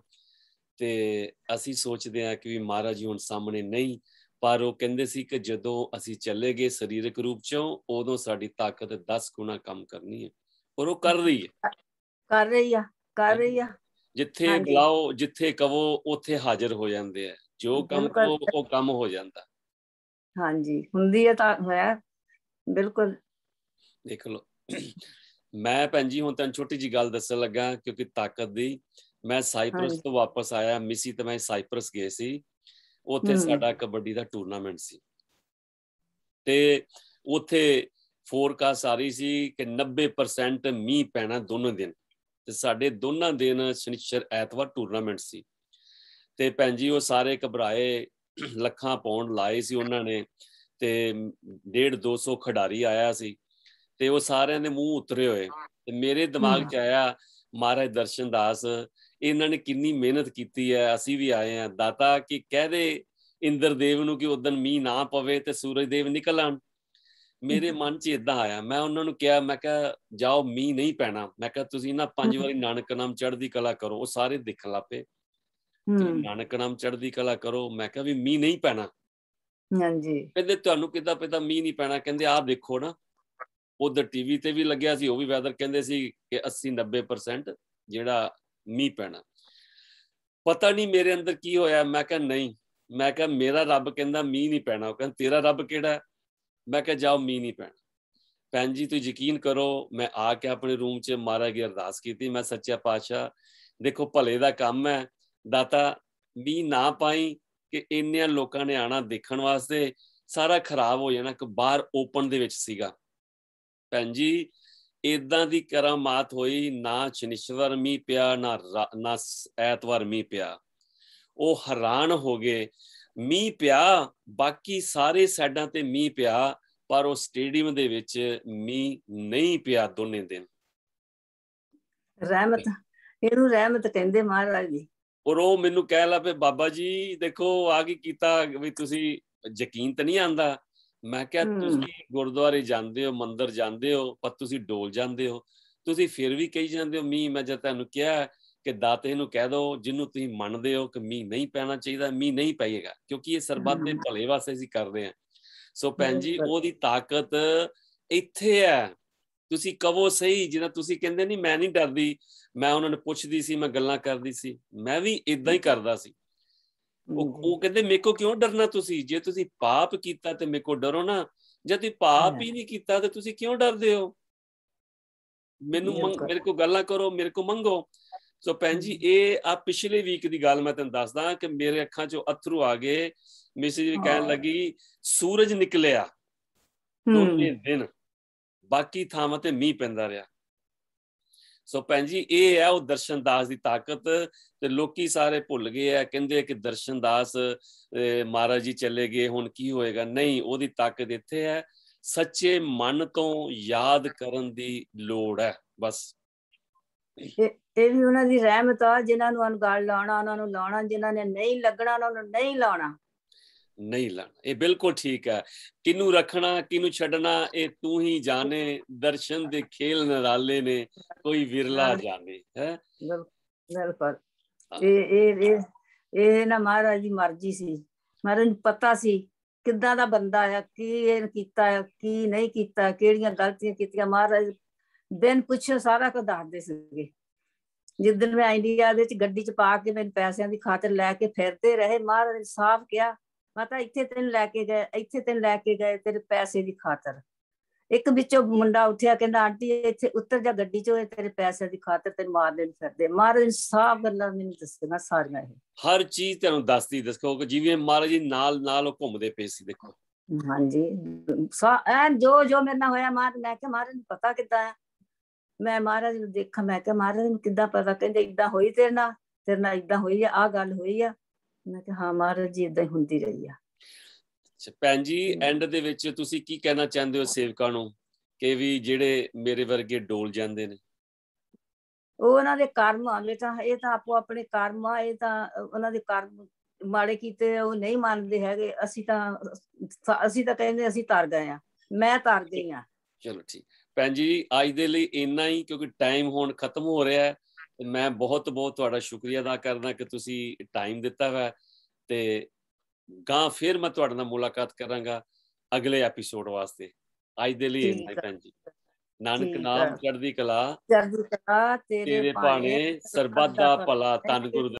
ਤੇ ਅਸੀਂ ਸੋਚਦੇ ਆ ਕਿ ਵੀ ਮਹਾਰਾਜ ਜੀ ਹੁਣ ਸਾਹਮਣੇ ਨਹੀਂ ਪਰ ਉਹ ਕਹਿੰਦੇ ਸੀ ਕਿ ਜਦੋਂ ਅਸੀਂ ਚੱਲੇ ਗਏ ਸਰੀਰਕ ਰੂਪ ਚੋਂ ਉਦੋਂ ਸਾਡੀ ਤਾਕਤ 10 ਗੁਣਾ ਕੰਮ ਕਰਨੀ ਹੈ ਔਰ ਉਹ ਕਰ ਰਹੀ ਹੈ ਕਰ ਰਹੀ ਆ ਕਰ ਰਹੀ ਆ ਜਿੱਥੇ ਬੁਲਾਓ ਜਿੱਥੇ ਕਹੋ ਉੱਥੇ ਹਾਜ਼ਰ ਹੋ ਜਾਂਦੇ ਆ ਜੋ ਕੰਮ ਕੋ ਉਹ ਕੰਮ ਹੋ ਜਾਂਦਾ ਹਾਂਜੀ ਹੁੰਦੀ ਹੈ ਤਾਂ ਹੋਇਆ ਬਿਲਕੁਲ ਦੇਖ ਲਓ ਮੈਂ ਭੈਣ ਜੀ ਹੁਣ ਤਾਂ ਛੋਟੀ ਜੀ ਗੱਲ ਦੱਸਣ ਲੱਗਾ ਕਿਉਂਕਿ ਤਾਕਤ ਦੀ ਮੈਂ ਸਾਈਪ੍ਰਸ ਤੋਂ ਵਾਪਸ ਆਇਆ ਮਿਸੀ ਤੇ ਮੈਂ ਸਾਈਪ੍ਰਸ ਗਏ ਸੀ ਉੱਥੇ ਸਾਡਾ ਕਬੱਡੀ ਦਾ ਟੂਰਨਾਮੈਂਟ ਸੀ ਤੇ ਉੱਥੇ ਫੋਰਕਾਸਟ ਆ ਰਹੀ ਸੀ ਕਿ 90% ਮੀਂਹ ਪੈਣਾ ਦੋਨੋਂ ਦਿਨ ਤੇ ਸਾਡੇ ਦੋਨਾਂ ਦਿਨ ਸ਼ਨੀਚਰ ਐਤਵਾਰ ਟੂਰਨਾਮੈਂਟ ਸੀ ਤੇ ਭੈਣ ਜੀ ਉਹ ਸਾਰੇ ਘਬਰਾਏ ਲੱਖਾਂ ਪੌਂਡ ਲਾਏ ਸੀ ਉਹਨਾਂ ਨੇ ਤੇ 1.5 200 ਖਿਡਾਰੀ ਆਇਆ ਸੀ ਤੇ ਉਹ ਸਾਰਿਆਂ ਦੇ ਮੂੰਹ ਉਤਰੇ ਹੋਏ ਤੇ ਮੇਰੇ ਦਿਮਾਗ 'ਚ ਆਇਆ ਮਹਾਰਾਜ ਦਰਸ਼ਨ ਦਾਸ ਇਹਨਾਂ ਨੇ ਕਿੰਨੀ ਮਿਹਨਤ ਕੀਤੀ ਹੈ ਅਸੀਂ ਵੀ ਆਏ ਆ ਦਾਤਾ ਕਿ ਕਹਦੇ ਇੰਦਰਦੇਵ ਨੂੰ ਕਿ ਉਦੋਂ ਮੀਂਹ ਨਾ ਪਵੇ ਤੇ ਸੂਰਜ ਦੇਵ ਨਿਕਲ ਆਣ ਮੇਰੇ ਮਨ 'ਚ ਇਦਾਂ ਆਇਆ ਮੈਂ ਉਹਨਾਂ ਨੂੰ ਕਿਹਾ ਮੈਂ ਕਿਹਾ ਜਾਓ ਮੀਂਹ ਨਹੀਂ ਪੈਣਾ ਮੈਂ ਕਿਹਾ ਤੁਸੀਂ ਨਾ ਪੰਜ ਵਾਰੀ ਨਾਨਕ ਨਾਮ ਚੜ੍ਹਦੀ ਕਲਾ ਕਰੋ ਉਹ ਸਾਰੇ ਦਿਖਣ ਹੂੰ ਨਾਨਕ ਨਾਮ ਚੜ੍ਹਦੀ ਕਲਾ ਕਰੋ ਮੈਂ ਕਿਹਾ ਵੀ ਮੀਂਹ ਨਹੀਂ ਪੈਣਾ ਹਾਂਜੀ ਕਹਿੰਦੇ ਤੁਹਾਨੂੰ ਕਿਦਾਂ ਪਤਾ ਮੀਂਹ ਨਹੀਂ ਪੈਣਾ ਕਹਿੰਦੇ ਆਹ ਦੇਖੋ ਨਾ ਉਧਰ ਟੀਵੀ ਤੇ ਵੀ ਲੱਗਿਆ ਸੀ ਉਹ ਵੀ ਵੈਦਰ ਕਹਿੰਦੇ ਸੀ ਕਿ 80 90% ਜਿਹੜਾ ਮੀ ਪੈਣਾ ਪਤਾ ਨਹੀਂ ਮੇਰੇ ਅੰਦਰ ਕੀ ਹੋਇਆ ਮੈਂ ਕਿਹਾ ਨਹੀਂ ਮੈਂ ਕਿਹਾ ਮੇਰਾ ਰੱਬ ਕਹਿੰਦਾ ਮੀ ਨਹੀਂ ਪੈਣਾ ਉਹ ਕਹਿੰਦਾ ਤੇਰਾ ਰੱਬ ਕਿਹੜਾ ਮੈਂ ਕਿਹਾ ਜਾਓ ਮੀ ਨਹੀਂ ਪੈਣਾ ਭੈਣ ਜੀ ਤੁਸੀਂ ਯਕੀਨ ਕਰੋ ਮੈਂ ਆ ਕੇ ਆਪਣੇ ਰੂਮ 'ਚ ਮਾਰਾ ਗਿਆ ਅਰਦਾਸ ਕੀਤੀ ਮੈਂ ਸੱਚਾ ਪਾਤਸ਼ਾਹ ਦੇਖੋ ਭਲੇ ਦਾ ਕੰਮ ਹੈ ਦਾਤਾ ਮੀ ਨਾ ਪਾਈ ਕਿ ਇੰਨਿਆਂ ਲੋਕਾਂ ਨੇ ਆਣਾ ਦੇਖਣ ਵਾਸਤੇ ਸਾਰਾ ਖਰਾਬ ਹੋ ਜਾਣਾ ਕਿ ਬਾਹਰ ਓਪਨ ਦੇ ਵਿੱਚ ਸੀਗਾ ਭੈਣ ਜੀ ਇਦਾਂ ਦੀ ਕਰਾਮਾਤ ਹੋਈ ਨਾ ਚਨਿਸ਼ਵਰ ਮੀ ਪਿਆ ਨਾ ਨਾ ਐਤਵਾਰ ਮੀ ਪਿਆ ਉਹ ਹੈਰਾਨ ਹੋ ਗਏ ਮੀ ਪਿਆ ਬਾਕੀ ਸਾਰੇ ਸਾਈਡਾਂ ਤੇ ਮੀ ਪਿਆ ਪਰ ਉਹ ਸਟੇਡੀਅਮ ਦੇ ਵਿੱਚ ਮੀ ਨਹੀਂ ਪਿਆ ਦੋਨੇ ਦਿਨ ਰਹਿਮਤ ਇਹਨੂੰ ਰਹਿਮਤ ਕਹਿੰਦੇ ਮਹਾਰਾਜ ਜੀ ਔਰ ਉਹ ਮੈਨੂੰ ਕਹਿ ਲਾ ਪੇ ਬਾਬਾ ਜੀ ਦੇਖੋ ਆ ਕੀ ਕੀਤਾ ਵੀ ਤੁਸੀਂ ਯਕੀਨ ਤਾਂ ਨਹੀਂ ਆਂਦਾ ਮੈਂ ਕਿਹਾ ਤੁਸੀਂ ਗੁਰਦੁਆਰੇ ਜਾਂਦੇ ਹੋ ਮੰਦਿਰ ਜਾਂਦੇ ਹੋ ਪਰ ਤੁਸੀਂ ਡੋਲ ਜਾਂਦੇ ਹੋ ਤੁਸੀਂ ਫਿਰ ਵੀ ਕਹੀ ਜਾਂਦੇ ਹੋ ਮੀ ਮੈਂ ਜਦ ਤੁਹਾਨੂੰ ਕਿਹਾ ਕਿ ਦਾਤੇ ਨੂੰ ਕਹਿ ਦਿਓ ਜਿਹਨੂੰ ਤੁਸੀਂ ਮੰਨਦੇ ਹੋ ਕਿ ਮੀ ਨਹੀਂ ਪੈਣਾ ਚਾਹੀਦਾ ਮੀ ਨਹੀਂ ਪਏਗਾ ਕਿਉਂਕਿ ਇਹ ਸਰਬੱਤ ਦੇ ਭਲੇ ਵਾਸਤੇ ਅਸੀਂ ਕਰਦੇ ਆ ਸੋ ਭੈਣ ਜੀ ਉਹਦੀ ਤਾਕਤ ਇੱਥੇ ਹੈ ਤੁਸੀਂ ਕਹੋ ਸਹੀ ਜਿਹਨਾਂ ਤੁਸੀਂ ਕਹਿੰਦੇ ਨਹੀਂ ਮੈਂ ਨਹੀਂ ਡਰਦੀ ਮੈਂ ਉਹਨਾਂ ਨੂੰ ਪੁੱਛਦੀ ਸੀ ਮੈਂ ਗੱਲਾਂ ਕਰਦੀ ਸੀ ਮੈਂ ਵੀ ਇਦਾਂ ਹੀ ਕਰਦਾ ਸੀ ਉਹ ਉਹ ਕਹਿੰਦੇ ਮੇਕੋ ਕਿਉਂ ਡਰਨਾ ਤੁਸੀਂ ਜੇ ਤੁਸੀਂ ਪਾਪ ਕੀਤਾ ਤੇ ਮੇਕੋ ਡਰੋ ਨਾ ਜੇ ਤੁਸੀਂ ਪਾਪ ਹੀ ਨਹੀਂ ਕੀਤਾ ਤੇ ਤੁਸੀਂ ਕਿਉਂ ਡਰਦੇ ਹੋ ਮੈਨੂੰ ਮੇਰੇ ਕੋ ਗੱਲਾਂ ਕਰੋ ਮੇਰੇ ਕੋ ਮੰਗੋ ਸੋ ਭੈਣ ਜੀ ਇਹ ਆ ਪਿਛਲੇ ਵੀਕ ਦੀ ਗੱਲ ਮੈਂ ਤੁਹਾਨੂੰ ਦੱਸਦਾ ਕਿ ਮੇਰੇ ਅੱਖਾਂ 'ਚੋਂ ਅਥਰੂ ਆ ਗਏ ਮਿਸਿਸ ਵੀ ਕਹਿਣ ਲੱਗੀ ਸੂਰਜ ਨਿਕਲਿਆ ਦੋ ਦਿਨ ਬਾਕੀ ਥਾਵਾਂ ਤੇ ਮੀਂਹ ਪੈਂਦਾ ਰਿਹਾ ਸੋ ਭੈਣ ਜੀ ਇਹ ਹੈ ਉਹ ਦਰਸ਼ਨਦਾਸ ਦੀ ਤਾਕਤ ਤੇ ਲੋਕੀ ਸਾਰੇ ਭੁੱਲ ਗਏ ਆ ਕਹਿੰਦੇ ਕਿ ਦਰਸ਼ਨਦਾਸ ਮਹਾਰਾਜ ਜੀ ਚਲੇ ਗਏ ਹੁਣ ਕੀ ਹੋਏਗਾ ਨਹੀਂ ਉਹਦੀ ਤਾਕਤ ਇੱਥੇ ਹੈ ਸੱਚੇ ਮਨ ਤੋਂ ਯਾਦ ਕਰਨ ਦੀ ਲੋੜ ਹੈ ਬਸ ਇਹ ਵੀ ਉਹਨਾਂ ਦੀ ਰਹਿਮਤ ਆ ਜਿਨ੍ਹਾਂ ਨੂੰ ਅਨਗਲ ਲਾਉਣਾ ਉਹਨਾਂ ਨੂੰ ਲਾਉਣਾ ਜਿਨ੍ਹਾਂ ਨੇ ਨਹੀਂ ਲੱਗਣਾ ਉਹਨਾਂ ਨੂੰ ਨਹੀਂ ਲਾਉਣਾ ਨਹੀਂ ਲੈਣਾ ਇਹ ਬਿਲਕੁਲ ਠੀਕ ਹੈ ਕਿਨੂੰ ਰੱਖਣਾ ਕਿਨੂੰ ਛੱਡਣਾ ਇਹ ਤੂੰ ਹੀ ਜਾਣੇ ਦਰਸ਼ਨ ਦੇ ਖੇਲ ਨਰਾਲੇ ਨੇ ਕੋਈ ਵਿਰਲਾ ਜਾਣੇ ਹੈ ਬਿਲਕੁਲ ਇਹ ਇਹ ਇਹ ਇਹ ਨਾ ਮਹਾਰਾਜ ਦੀ ਮਰਜ਼ੀ ਸੀ ਮਹਾਰਾਜ ਨੂੰ ਪਤਾ ਸੀ ਕਿੱਦਾਂ ਦਾ ਬੰਦਾ ਆ ਕੀ ਇਹ ਕੀਤਾ ਕੀ ਨਹੀਂ ਕੀਤਾ ਕਿਹੜੀਆਂ ਗਲਤੀਆਂ ਕੀਤੀਆਂ ਮਹਾਰਾਜ ਦਿਨ ਪੁੱਛੋ ਸਾਰਾ ਕੁਝ ਦੱਸਦੇ ਸੀਗੇ ਦਿਨ ਮੈਂ ਇੰਡੀਆ ਦੇ ਵਿੱਚ ਗੱਡੀ 'ਚ ਪਾ ਕੇ ਮੈਨੂੰ ਪੈਸਿਆਂ ਦੀ ਖਾਤਰ ਲੈ ਕੇ ਫਿਰਦੇ ਰਹੇ ਮਹਾਰਾਜ ਸਾਫ਼ ਕਿਹਾ ਮਾਤਾ ਇੱਥੇ ਤੈਨੂੰ ਲੈ ਕੇ ਗਏ ਇੱਥੇ ਤੈਨੂੰ ਲੈ ਕੇ ਗਏ ਤੇਰੇ ਪੈਸੇ ਦੀ ਖਾਤਰ ਇੱਕ ਵਿੱਚੋਂ ਮੁੰਡਾ ਉੱਠਿਆ ਕਹਿੰਦਾ ਆਂਟੀ ਇੱਥੇ ਉੱਤਰ ਜਾ ਗੱਡੀ ਚੋਂ ਤੇਰੇ ਪੈਸੇ ਦੀ ਖਾਤਰ ਤੈਨੂੰ ਮਾਰ ਦੇਣ ਫਿਰਦੇ ਮਹਾਰਾਜ ਸਾਫ ਗੱਲਾਂ ਮੈਨੂੰ ਦੱਸਣਾ ਸਾਰੀਆਂ ਇਹ ਹਰ ਚੀਜ਼ ਤੈਨੂੰ ਦੱਸਦੀ ਦੱਸੋ ਕਿ ਜਿਵੇਂ ਮਹਾਰਾਜ ਜੀ ਨਾਲ ਨਾਲ ਉਹ ਘੁੰਮਦੇ ਪਏ ਸੀ ਦੇਖੋ ਹਾਂਜੀ ਐਨ ਜੋ ਜੋ ਮੇਰੇ ਨਾਲ ਹੋਇਆ ਮਾਰ ਮੈਂ ਕਿਹਾ ਮਹਾਰਾਜ ਨੂੰ ਪਤਾ ਕਿੱਦਾਂ ਹੈ ਮੈਂ ਮਹਾਰਾਜ ਨੂੰ ਦੇਖਾਂ ਮੈਂ ਕਿਹਾ ਮਹਾਰਾਜ ਨੂੰ ਕਿੱਦਾਂ ਪਤਾ ਕਹਿੰਦੇ ਇਦਾਂ ਹੋਈ ਤੇਰੇ ਨਾਲ ਤੇਰੇ ਨਾਲ ਇਦਾਂ ਹੋਈ ਆ ਆ ਗੱਲ ਹੋਈ ਆ ਮੈਂ ਕਿਹਾ ਹਾਂ ਮਹਾਰਾਜ ਜੀ ਇਦਾਂ ਹੀ ਹੁੰਦੀ ਰਹੀ ਆ ਅੱਛਾ ਭੈਣ ਜੀ ਐਂਡ ਦੇ ਵਿੱਚ ਤੁਸੀਂ ਕੀ ਕਹਿਣਾ ਚਾਹੁੰਦੇ ਹੋ ਸੇਵਕਾਂ ਨੂੰ ਕਿ ਵੀ ਜਿਹੜੇ ਮੇਰੇ ਵਰਗੇ ਡੋਲ ਜਾਂਦੇ ਨੇ ਉਹ ਉਹਨਾਂ ਦੇ ਕਰਮ ਆਲੇ ਤਾਂ ਇਹ ਤਾਂ ਆਪੋ ਆਪਣੇ ਕਰਮ ਆ ਇਹ ਤਾਂ ਉਹਨਾਂ ਦੇ ਕਰਮ ਮਾੜੇ ਕੀਤੇ ਉਹ ਨਹੀਂ ਮੰਨਦੇ ਹੈਗੇ ਅਸੀਂ ਤਾਂ ਅਸੀਂ ਤਾਂ ਕਹਿੰਦੇ ਅਸੀਂ ਤਰ ਗਏ ਆ ਮੈਂ ਤਰ ਗਈ ਆ ਚਲੋ ਠੀਕ ਭੈਣ ਜੀ ਅੱਜ ਦੇ ਲਈ ਇੰਨਾ ਹੀ ਕਿਉਂਕਿ ਟਾਈਮ ਹੁਣ ਖਤਮ ਹੋ ਰਿਹਾ ਹੈ ਮੈਂ ਬਹੁਤ ਬਹੁਤ ਤੁਹਾਡਾ ਸ਼ੁਕਰੀਆ ਅਦਾ ਕਰਦਾ ਕਿ ਤੁਸੀਂ ਟਾਈਮ ਦਿੱਤਾ ਹੈ ਤੇ ਗਾਂ ਫਿਰ ਮੈਂ ਤੁਹਾਡੇ ਨਾਲ ਮੁਲਾਕਾਤ ਕਰਾਂਗਾ ਅਗਲੇ ਐਪੀਸੋਡ ਵਾਸਤੇ ਅੱਜ ਦੇ ਲਈ ਇੰਨਾ ਹੀ ਭੈਣ ਜੀ ਨਾਨਕ ਨਾਮ ਚੜ੍ਹਦੀ ਕਲਾ ਚੜ੍ਹਦੀ ਕਲਾ ਤੇਰੇ ਭਾਣੇ ਸਰਬੱਤ ਦਾ ਭਲਾ ਤਨ ਗੁਰੂ